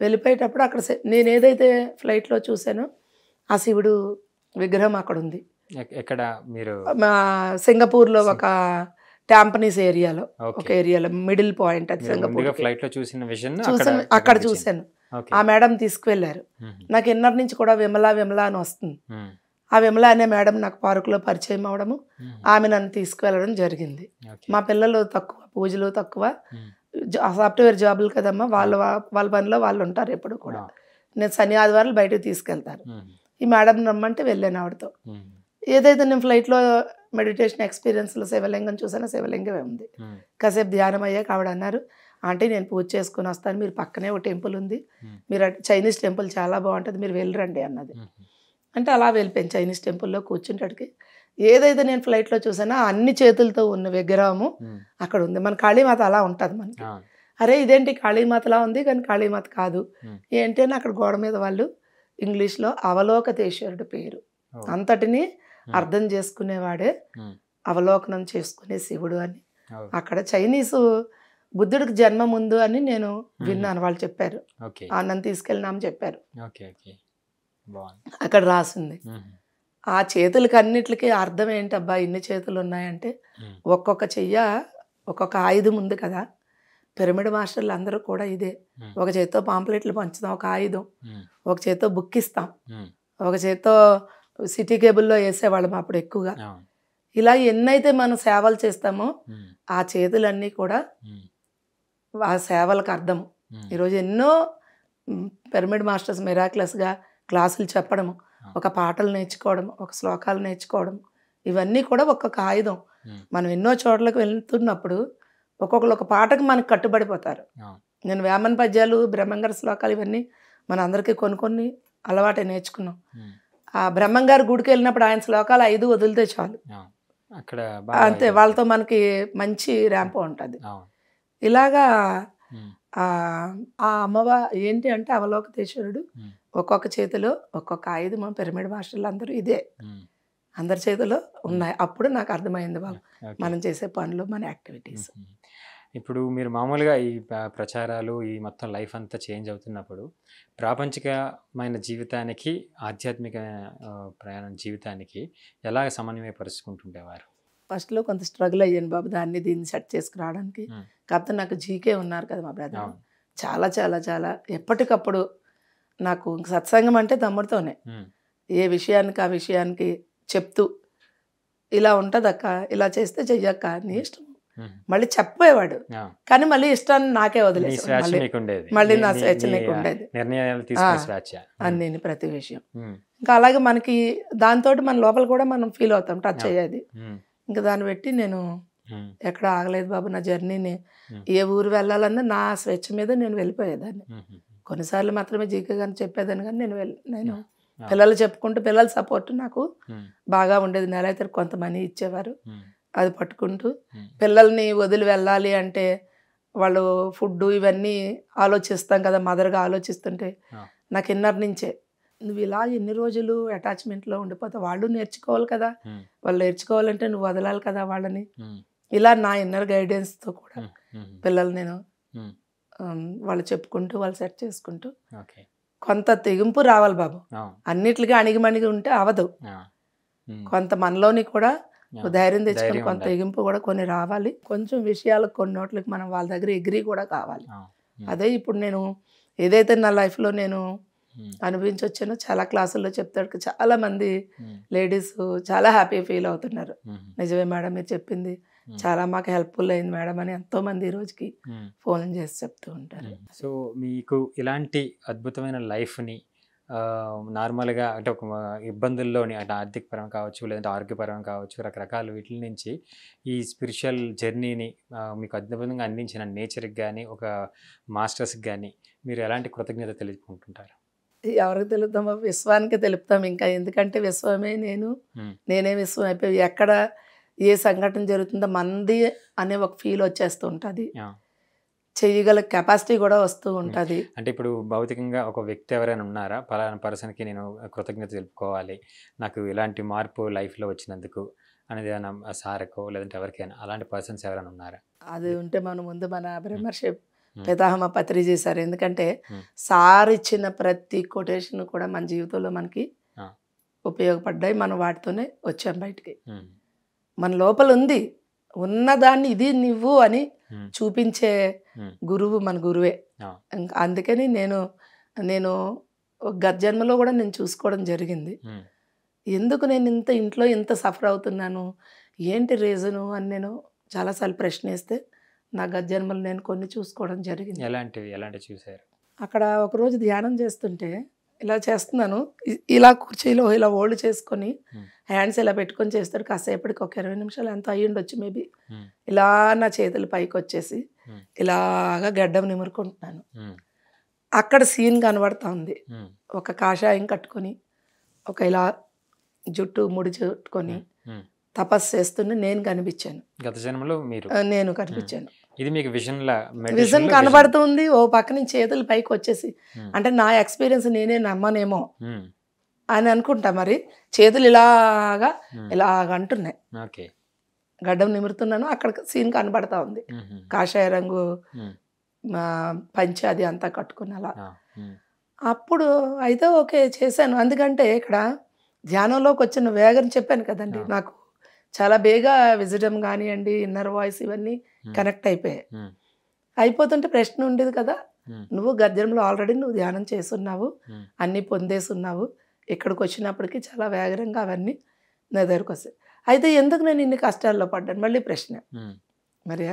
వెళ్ళిపోయేటప్పుడు అక్కడ నేను ఏదైతే ఫ్లైట్లో చూసానో ఆ శివుడు విగ్రహం అక్కడ ఉంది ఎక్కడ మీరు మా సింగపూర్లో ఒక ట్యాంపనీస్ ఏరియాలో ఒక ఏరియాలో మిడిల్ పాయింట్ అది చూసాను అక్కడ చూశాను ఆ మేడం తీసుకువెళ్ళారు నాకు ఎన్నర్ నుంచి కూడా విమల విమల అని వస్తుంది ఆ విమల అనే మేడం నాకు పార్కులో పరిచయం అవడము ఆమె నన్ను తీసుకువెళ్ళడం జరిగింది మా పిల్లలు తక్కువ పూజలు తక్కువ సాఫ్ట్వేర్ జాబులు కదమ్మా వాళ్ళ వాళ్ళ పనిలో వాళ్ళు ఉంటారు ఎప్పుడు కూడా నేను శని ఆదివారాలు బయటకు తీసుకెళ్తాను ఈ మేడం రమ్మంటే వెళ్ళాను ఆవిడతో ఏదైతే నేను ఫ్లైట్లో మెడిటేషన్ ఎక్స్పీరియన్స్లో శివలింగం చూసాను శివలింగమే ఉంది కాసేపు ధ్యానం అయ్యాక ఆవిడ అన్నారు అంటే నేను పూజ చేసుకుని వస్తాను మీరు పక్కనే ఒక టెంపుల్ ఉంది మీరు చైనీస్ టెంపుల్ చాలా బాగుంటుంది మీరు వెళ్ళరండి అన్నది అంటే అలా వెళ్ళిపోయాను చైనీస్ టెంపుల్లో కూర్చుంటాడికి ఏదైతే నేను ఫ్లైట్లో చూసానో అన్ని చేతులతో ఉన్న విగ్రహము అక్కడ ఉంది మన కాళీమాత అలా ఉంటుంది మనకి అరే ఇదేంటి కాళీమాతలా ఉంది కానీ కాళీమాత కాదు ఏంటి అని అక్కడ గోడ మీద వాళ్ళు ఇంగ్లీష్లో అవలోకతేశ్వరుడు పేరు అంతటిని అర్థం చేసుకునేవాడే అవలోకనం చేసుకునే శివుడు అని అక్కడ చైనీసు బుద్ధుడికి జన్మ ముందు అని నేను విన్నాను వాళ్ళు చెప్పారు నన్ను తీసుకెళ్ళినామని చెప్పారు అక్కడ రాసింది ఆ చేతులకి అన్నిటికీ అర్థం ఏంటబ్బా ఇన్ని చేతులు ఉన్నాయంటే ఒక్కొక్క చెయ్య ఒక్కొక్క ఆయుధం ఉంది కదా పిరమిడ్ మాస్టర్లు అందరూ కూడా ఇదే ఒక చేతితో పాంప్లెట్లు పంచుతాం ఒక ఆయుధం ఒక చేతితో బుక్ ఇస్తాం ఒక చేతితో సిటీ కేబుల్లో వేసేవాళ్ళం అప్పుడు ఎక్కువగా ఇలా ఎన్నైతే మనం సేవలు చేస్తామో ఆ చేతులన్నీ కూడా ఆ సేవలకు అర్థము ఈరోజు ఎన్నో పిరమిడ్ మాస్టర్స్ మిరాక్లెస్గా క్లాసులు చెప్పడము ఒక పాటలు నేర్చుకోవడం ఒక శ్లోకాలు నేర్చుకోవడం ఇవన్నీ కూడా ఒక్కొక్క ఆయుధం మనం ఎన్నో చోట్లకు వెళ్తున్నప్పుడు ఒక్కొక్కరు ఒక పాటకు మనకు కట్టుబడిపోతారు నేను వేమన్ పద్యాలు బ్రహ్మంగారి శ్లోకాలు ఇవన్నీ మన అందరికీ కొన్ని అలవాటే నేర్చుకున్నాం ఆ గారి గుడికి వెళ్ళినప్పుడు ఆయన శ్లోకాలు ఐదు వదిలితే చాలు అక్కడ అంతే వాళ్ళతో మనకి మంచి ర్యాంప్ ఉంటుంది ఇలాగా ఆ అమ్మవా ఏంటి అంటే అవలోకతేశ్వరుడు ఒక్కొక్క చేతిలో ఒక్కొక్క ఆయుధం పిరమిడ్ మాస్టర్లు అందరూ ఇదే అందరి చేతిలో ఉన్నాయి అప్పుడు నాకు అర్థమైంది వాళ్ళు మనం చేసే పనులు మన యాక్టివిటీస్ ఇప్పుడు మీరు మామూలుగా ఈ ప్రచారాలు ఈ మొత్తం లైఫ్ అంతా చేంజ్ అవుతున్నప్పుడు ప్రాపంచికమైన జీవితానికి ఆధ్యాత్మిక ప్రయాణం జీవితానికి ఎలా సమన్వయపరుచుకుంటుండేవారు ఫస్ట్లో కొంత స్ట్రగుల్ అయ్యాను బాబు దాన్ని దీన్ని సెట్ రావడానికి కాకపోతే నాకు జీకే ఉన్నారు కదా మా బ్రదర్ చాలా చాలా చాలా ఎప్పటికప్పుడు నాకు సత్సంగం అంటే తమ్ముడితోనే ఏ విషయానికి ఆ విషయానికి చెప్తూ ఇలా ఉంటుంది అక్క ఇలా చేస్తే చెయ్యక్క నీ ఇష్టం మళ్ళీ చెప్పేవాడు కానీ మళ్ళీ ఇష్టాన్ని నాకే వదిలేసి మళ్ళీ నా స్వేచ్ఛ నీకు ఉండేది అని నేను ప్రతి విషయం ఇంకా అలాగే మనకి దాంతో మన లోపల కూడా మనం ఫీల్ అవుతాం టచ్ అయ్యేది ఇంకా దాన్ని పెట్టి నేను ఎక్కడ ఆగలేదు బాబు నా జర్నీని ఏ ఊరు వెళ్ళాలన్నా నా స్వేచ్ఛ మీద నేను వెళ్ళిపోయేదాన్ని కొన్నిసార్లు మాత్రమే జీకే గారిని చెప్పేదాన్ని కానీ నేను వెళ్ళి నేను పిల్లలు చెప్పుకుంటూ పిల్లల సపోర్ట్ నాకు బాగా ఉండేది నెల అయితే కొంత మనీ ఇచ్చేవారు అది పట్టుకుంటూ పిల్లల్ని వదిలి వెళ్ళాలి అంటే వాళ్ళు ఫుడ్ ఇవన్నీ ఆలోచిస్తాం కదా మదర్గా ఆలోచిస్తుంటే నాకు ఇన్నర్ నుంచే నువ్వు ఇలా ఎన్ని రోజులు అటాచ్మెంట్లో ఉండిపోతావు వాళ్ళు నేర్చుకోవాలి కదా వాళ్ళు నేర్చుకోవాలంటే నువ్వు వదలాలి కదా వాళ్ళని ఇలా నా ఇన్నర్ గైడెన్స్తో కూడా పిల్లలు నేను వాళ్ళు చెప్పుకుంటూ వాళ్ళు సెట్ చేసుకుంటూ కొంత తెగింపు రావాలి బాబు అన్నిట్లుగా అణిగిమణిగి ఉంటే అవదు కొంత మనలోని కూడా ధైర్యం తెచ్చుకొని కొంత ఎగింపు కూడా కొన్ని రావాలి కొంచెం విషయాలకు కొన్ని నోట్లకి మనం వాళ్ళ దగ్గర ఎగ్రీ కూడా కావాలి అదే ఇప్పుడు నేను ఏదైతే నా లైఫ్లో నేను అనిపించొచ్చానో చాలా క్లాసుల్లో చెప్తాడు చాలా మంది లేడీస్ చాలా హ్యాపీ ఫీల్ అవుతున్నారు నిజమే మేడం మీరు చెప్పింది చాలా మాకు హెల్ప్ఫుల్ అయింది మేడం అని ఎంతో మంది ఈ రోజుకి ఫోన్ చేసి చెప్తూ ఉంటారు సో మీకు ఇలాంటి అద్భుతమైన లైఫ్ని నార్మల్గా అంటే ఒక ఇబ్బందుల్లోని అంటే ఆర్థికపరం కావచ్చు లేదంటే ఆరోగ్యపరం కావచ్చు రకరకాల వీటి నుంచి ఈ స్పిరిచువల్ జర్నీని మీకు అద్భుతంగా అందించిన నేచర్కి కానీ ఒక మాస్టర్స్కి కానీ మీరు ఎలాంటి కృతజ్ఞత తెలుపుకుంటుంటారు ఎవరికి తెలుపుతామో విశ్వానికి తెలుపుతాం ఇంకా ఎందుకంటే విశ్వమే నేను నేనే విశ్వం అయిపోయి ఎక్కడ ఏ సంఘటన జరుగుతుందో మంది అనే ఒక ఫీల్ వచ్చేస్తూ ఉంటుంది చేయగల కెపాసిటీ కూడా వస్తూ ఉంటుంది అంటే ఇప్పుడు భౌతికంగా ఒక వ్యక్తి ఎవరైనా ఉన్నారా పలానా పర్సన్కి నేను కృతజ్ఞత తెలుపుకోవాలి నాకు ఇలాంటి మార్పు లైఫ్లో వచ్చినందుకు అనేది ఏమైనా సార్కో లేదంటే ఎవరికైనా అలాంటి పర్సన్స్ ఎవరైనా ఉన్నారా అది ఉంటే మనం ముందు మన బ్రహ్మర్షిప్ పితాహమ పత్రి చేశారు ఎందుకంటే సార్ ఇచ్చిన ప్రతి కొటేషన్ కూడా మన జీవితంలో మనకి ఉపయోగపడ్డాయి మనం వాటితోనే వచ్చాం బయటికి మన లోపల ఉంది ఉన్నదాన్ని ఇది నువ్వు అని చూపించే గురువు మన గురువే అందుకని నేను నేను గత జన్మలో కూడా నేను చూసుకోవడం జరిగింది ఎందుకు నేను ఇంత ఇంట్లో ఇంత సఫర్ అవుతున్నాను ఏంటి రీజను అని నేను చాలాసార్లు ప్రశ్నిస్తే నా గత జన్మలు నేను కొన్ని చూసుకోవడం జరిగింది ఎలాంటివి ఎలాంటి చూసారు అక్కడ ఒకరోజు ధ్యానం చేస్తుంటే ఇలా చేస్తున్నాను ఇలా కుర్చీలో ఇలా ఓల్డ్ చేసుకొని హ్యాండ్స్ hmm. ఇలా పెట్టుకొని చేస్తారు కాసేపటికి ఒక ఇరవై నిమిషాలు ఎంత అయ్యి ఉండొచ్చు మేబీ hmm. ఇలా నా చేతులు పైకి వచ్చేసి hmm. ఇలాగా గడ్డం నిమురుకుంటున్నాను అక్కడ సీన్ కనబడతా ఉంది ఒక కాషాయం కట్టుకొని ఒక ఇలా జుట్టు ముడి చుట్టుకొని తపస్సు చేస్తున్న నేను కనిపించాను గత జన్మలో మీరు నేను కనిపించాను ఇది మీకు విజన్ విజన్ కనబడుతుంది ఓ పక్క నుంచి చేతులు పైకి వచ్చేసి hmm. అంటే నా ఎక్స్పీరియన్స్ నేనే నమ్మనేమో hmm. అని అనుకుంటా మరి చేతులు ఇలాగా hmm. ఇలాగ అంటున్నాయి గడ్డం నిమురుతున్నాను అక్కడ సీన్ కనబడతా ఉంది కాషాయ రంగు పంచి అది అంతా కట్టుకుని అలా ah, అప్పుడు అయితే ఓకే చేశాను ఎందుకంటే ఇక్కడ ధ్యానంలోకి వచ్చిన వేగం చెప్పాను కదండి ah. నాకు చాలా బేగా విజడం కానివ్వండి ఇన్నర్ వాయిస్ ఇవన్నీ కనెక్ట్ అయిపోయాయి అయిపోతుంటే ప్రశ్న ఉండేది కదా నువ్వు గద్యంలో ఆల్రెడీ నువ్వు ధ్యానం చేస్తున్నావు అన్నీ ఉన్నావు ఇక్కడికి వచ్చినప్పటికీ చాలా వేగరంగా అవన్నీ నా దగ్గరకు వస్తాయి అయితే ఎందుకు నేను ఇన్ని కష్టాల్లో పడ్డాను మళ్ళీ ప్రశ్న మరి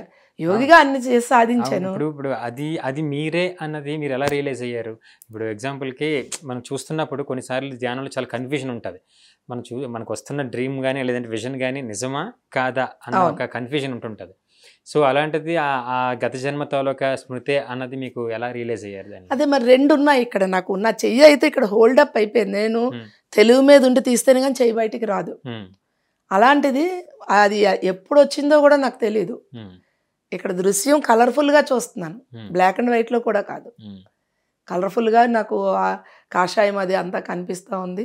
యోగిగా అన్ని చేసి సాధించాను ఇప్పుడు ఇప్పుడు అది అది మీరే అన్నది మీరు ఎలా రియలైజ్ అయ్యారు ఇప్పుడు ఎగ్జాంపుల్కి మనం చూస్తున్నప్పుడు కొన్నిసార్లు ధ్యానంలో చాలా కన్ఫ్యూజన్ ఉంటుంది మనం చూ మనకు వస్తున్న డ్రీమ్ కానీ లేదంటే విజన్ కానీ నిజమా కాదా అన్న ఒక కన్ఫ్యూజన్ ఉంటుంటుంది సో అలాంటిది ఆ గత జన్మ తాలూకా స్మృతి అన్నది మీకు ఎలా రియలైజ్ అయ్యారు దాన్ని అదే మరి రెండు ఉన్నాయి ఇక్కడ నాకు నా చెయ్యి అయితే ఇక్కడ హోల్డప్ అయిపోయింది నేను hmm. తెలుగు మీద ఉండి తీస్తేనే కానీ చెయ్యి బయటికి రాదు hmm. అలాంటిది అది ఎప్పుడు వచ్చిందో కూడా నాకు తెలియదు hmm. ఇక్కడ దృశ్యం కలర్ఫుల్గా చూస్తున్నాను బ్లాక్ అండ్ వైట్లో కూడా కాదు కలర్ఫుల్గా నాకు కాషాయం అది అంతా కనిపిస్తూ ఉంది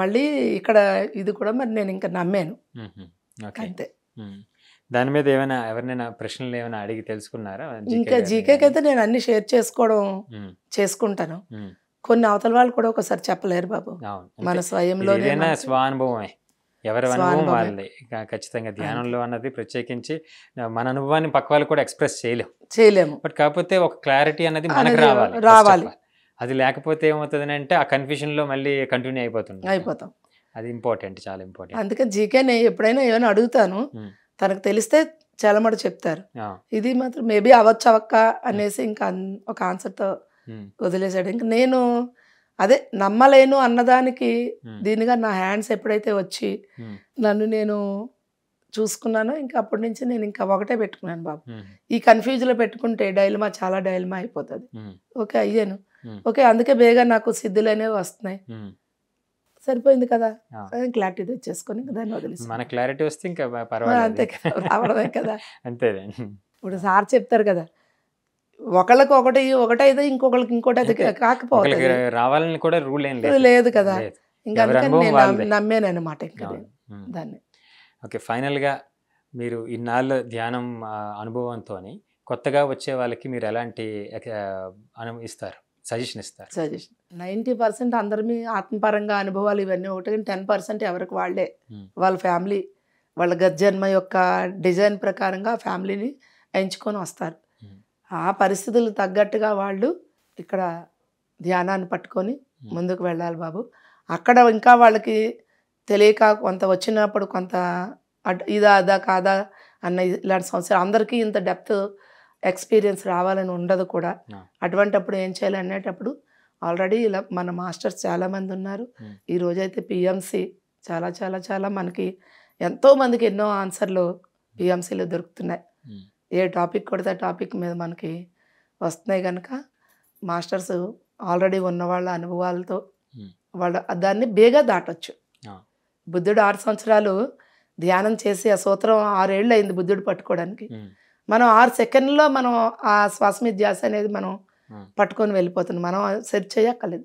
మళ్ళీ ఇక్కడ ఇది కూడా మరి నేను ఇంకా నమ్మాను అంతే దాని మీద ఏమైనా ఎవరినైనా ప్రశ్నలు ఏమైనా అడిగి తెలుసుకున్నారా ఇంకా జీకే కదా నేను అన్ని షేర్ చేసుకోవడం చేసుకుంటాను కొన్ని అవతల వాళ్ళు కూడా ఒకసారి చెప్పలేరు బాబు మన స్వయంలో స్వానుభవమే ఎవరి అనుభవం వాళ్ళది ఖచ్చితంగా ధ్యానంలో అన్నది ప్రత్యేకించి మన అనుభవాన్ని పక్క వాళ్ళు కూడా ఎక్స్ప్రెస్ చేయలేము చేయలేము బట్ కాకపోతే ఒక క్లారిటీ అనేది మనకు రావాలి రావాలి అది లేకపోతే ఏమవుతుంది అంటే ఆ లో మళ్ళీ కంటిన్యూ అయిపోతుంది అయిపోతాం అది ఇంపార్టెంట్ చాలా ఇంపార్టెంట్ అందుకే నేను ఎప్పుడైనా ఏమైనా అడుగుతాను తనకు తెలిస్తే చాలా మటు చెప్తారు ఇది మాత్రం మేబీ అవ్వచ్చు అవక్క అనేసి ఇంకా ఒక ఆన్సర్తో వదిలేశాడు ఇంకా నేను అదే నమ్మలేను అన్నదానికి దీనిగా నా హ్యాండ్స్ ఎప్పుడైతే వచ్చి నన్ను నేను చూసుకున్నానో ఇంకా అప్పటి నుంచి నేను ఇంకా ఒకటే పెట్టుకున్నాను బాబు ఈ కన్ఫ్యూజ్లో పెట్టుకుంటే డైలమా చాలా డైలమా అయిపోతుంది ఓకే అయ్యాను ఓకే అందుకే బేగా నాకు అనేవి వస్తున్నాయి సరిపోయింది కదా క్లారిటీ తెచ్చేసుకొని దాన్ని వదిలేసి మన క్లారిటీ వస్తే ఇంకా పర్వాలేదు అంతే రావడమే కదా అంతే ఇప్పుడు సార్ చెప్తారు కదా ఒకళ్ళకి ఒకటి ఒకటైతే ఇంకొకళ్ళకి ఇంకోటి అది కాకపోతే రావాలని కూడా రూల్ ఏం లేదు లేదు కదా ఇంకా అందుకని నమ్మాను అనమాట ఇంకా దాన్ని ఓకే ఫైనల్గా మీరు ఇన్నాళ్ళు ధ్యానం అనుభవంతో కొత్తగా వచ్చే వాళ్ళకి మీరు ఎలాంటి అనుభవిస్తారు సజెషన్ ఇస్తారు సజెషన్ నైంటీ పర్సెంట్ అందరి ఆత్మపరంగా అనుభవాలు ఇవన్నీ ఒకటి కానీ టెన్ పర్సెంట్ ఎవరికి వాళ్ళే వాళ్ళ ఫ్యామిలీ వాళ్ళ గజ్జన్మ యొక్క డిజైన్ ప్రకారంగా ఫ్యామిలీని ఎంచుకొని వస్తారు ఆ పరిస్థితులు తగ్గట్టుగా వాళ్ళు ఇక్కడ ధ్యానాన్ని పట్టుకొని ముందుకు వెళ్ళాలి బాబు అక్కడ ఇంకా వాళ్ళకి తెలియక కొంత వచ్చినప్పుడు కొంత ఇదా అదా కాదా అన్న ఇలాంటి సంవత్సరం అందరికీ ఇంత డెప్త్ ఎక్స్పీరియన్స్ రావాలని ఉండదు కూడా అటువంటప్పుడు ఏం చేయాలి అనేటప్పుడు ఆల్రెడీ ఇలా మన మాస్టర్స్ చాలామంది ఉన్నారు ఈ రోజైతే పిఎంసి చాలా చాలా చాలా మనకి ఎంతో మందికి ఎన్నో ఆన్సర్లు పిఎంసీలు దొరుకుతున్నాయి ఏ టాపిక్ కొడితే టాపిక్ మీద మనకి వస్తున్నాయి కనుక మాస్టర్స్ ఆల్రెడీ ఉన్న వాళ్ళ అనుభవాలతో వాళ్ళ దాన్ని బేగా దాటొచ్చు బుద్ధుడు ఆరు సంవత్సరాలు ధ్యానం చేసి ఆ సూత్రం ఆరేళ్ళు అయింది బుద్ధుడు పట్టుకోవడానికి మనం ఆరు సెకండ్లో మనం ఆ శ్వాస మీద ధ్యాస అనేది మనం పట్టుకొని వెళ్ళిపోతుంది మనం సెర్చ్ చేయక్కర్లేదు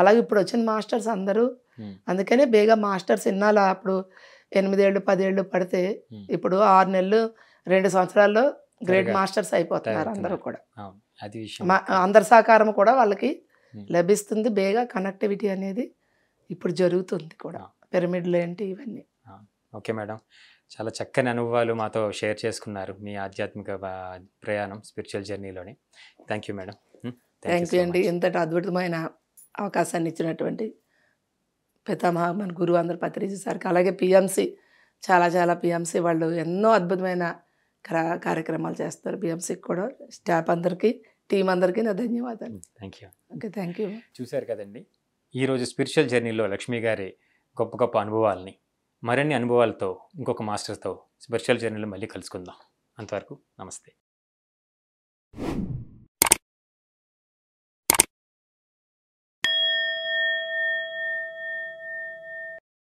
అలాగే ఇప్పుడు వచ్చిన మాస్టర్స్ అందరూ అందుకనే బేగా మాస్టర్స్ ఇన్నాళ్ళ అప్పుడు ఎనిమిదేళ్ళు పదేళ్ళు పడితే ఇప్పుడు ఆరు నెలలు రెండు సంవత్సరాల్లో గ్రేట్ మాస్టర్స్ అయిపోతున్నారు అందరూ కూడా అందరి సహకారం కూడా వాళ్ళకి లభిస్తుంది బేగా కనెక్టివిటీ అనేది ఇప్పుడు జరుగుతుంది కూడా పిరమిడ్లు ఏంటి ఇవన్నీ ఓకే మేడం చాలా చక్కని అనుభవాలు మాతో షేర్ చేసుకున్నారు మీ ఆధ్యాత్మిక ప్రయాణం స్పిరిచువల్ జర్నీలోని thank you madam thank you అండి ఎంత అద్భుతమైన అవకాశాన్ని ఇచ్చినటువంటి పితామహ మన గురువు అందరు పత్రిక సార్కి అలాగే పిఎంసి చాలా చాలా పిఎంసి వాళ్ళు ఎన్నో అద్భుతమైన కార్యక్రమాలు చేస్తారు పిఎంసీకి కూడా స్టాఫ్ అందరికీ టీం అందరికీ నా ధన్యవాదాలు thank you okay thank you చూశారు కదండి ఈరోజు స్పిరిచువల్ జర్నీలో లక్ష్మి గారి గొప్ప గొప్ప అనుభవాలని మరిన్ని అనుభవాలతో ఇంకొక మాస్టర్స్తో స్పెషల్ జర్నీలో మళ్ళీ కలుసుకుందాం అంతవరకు నమస్తే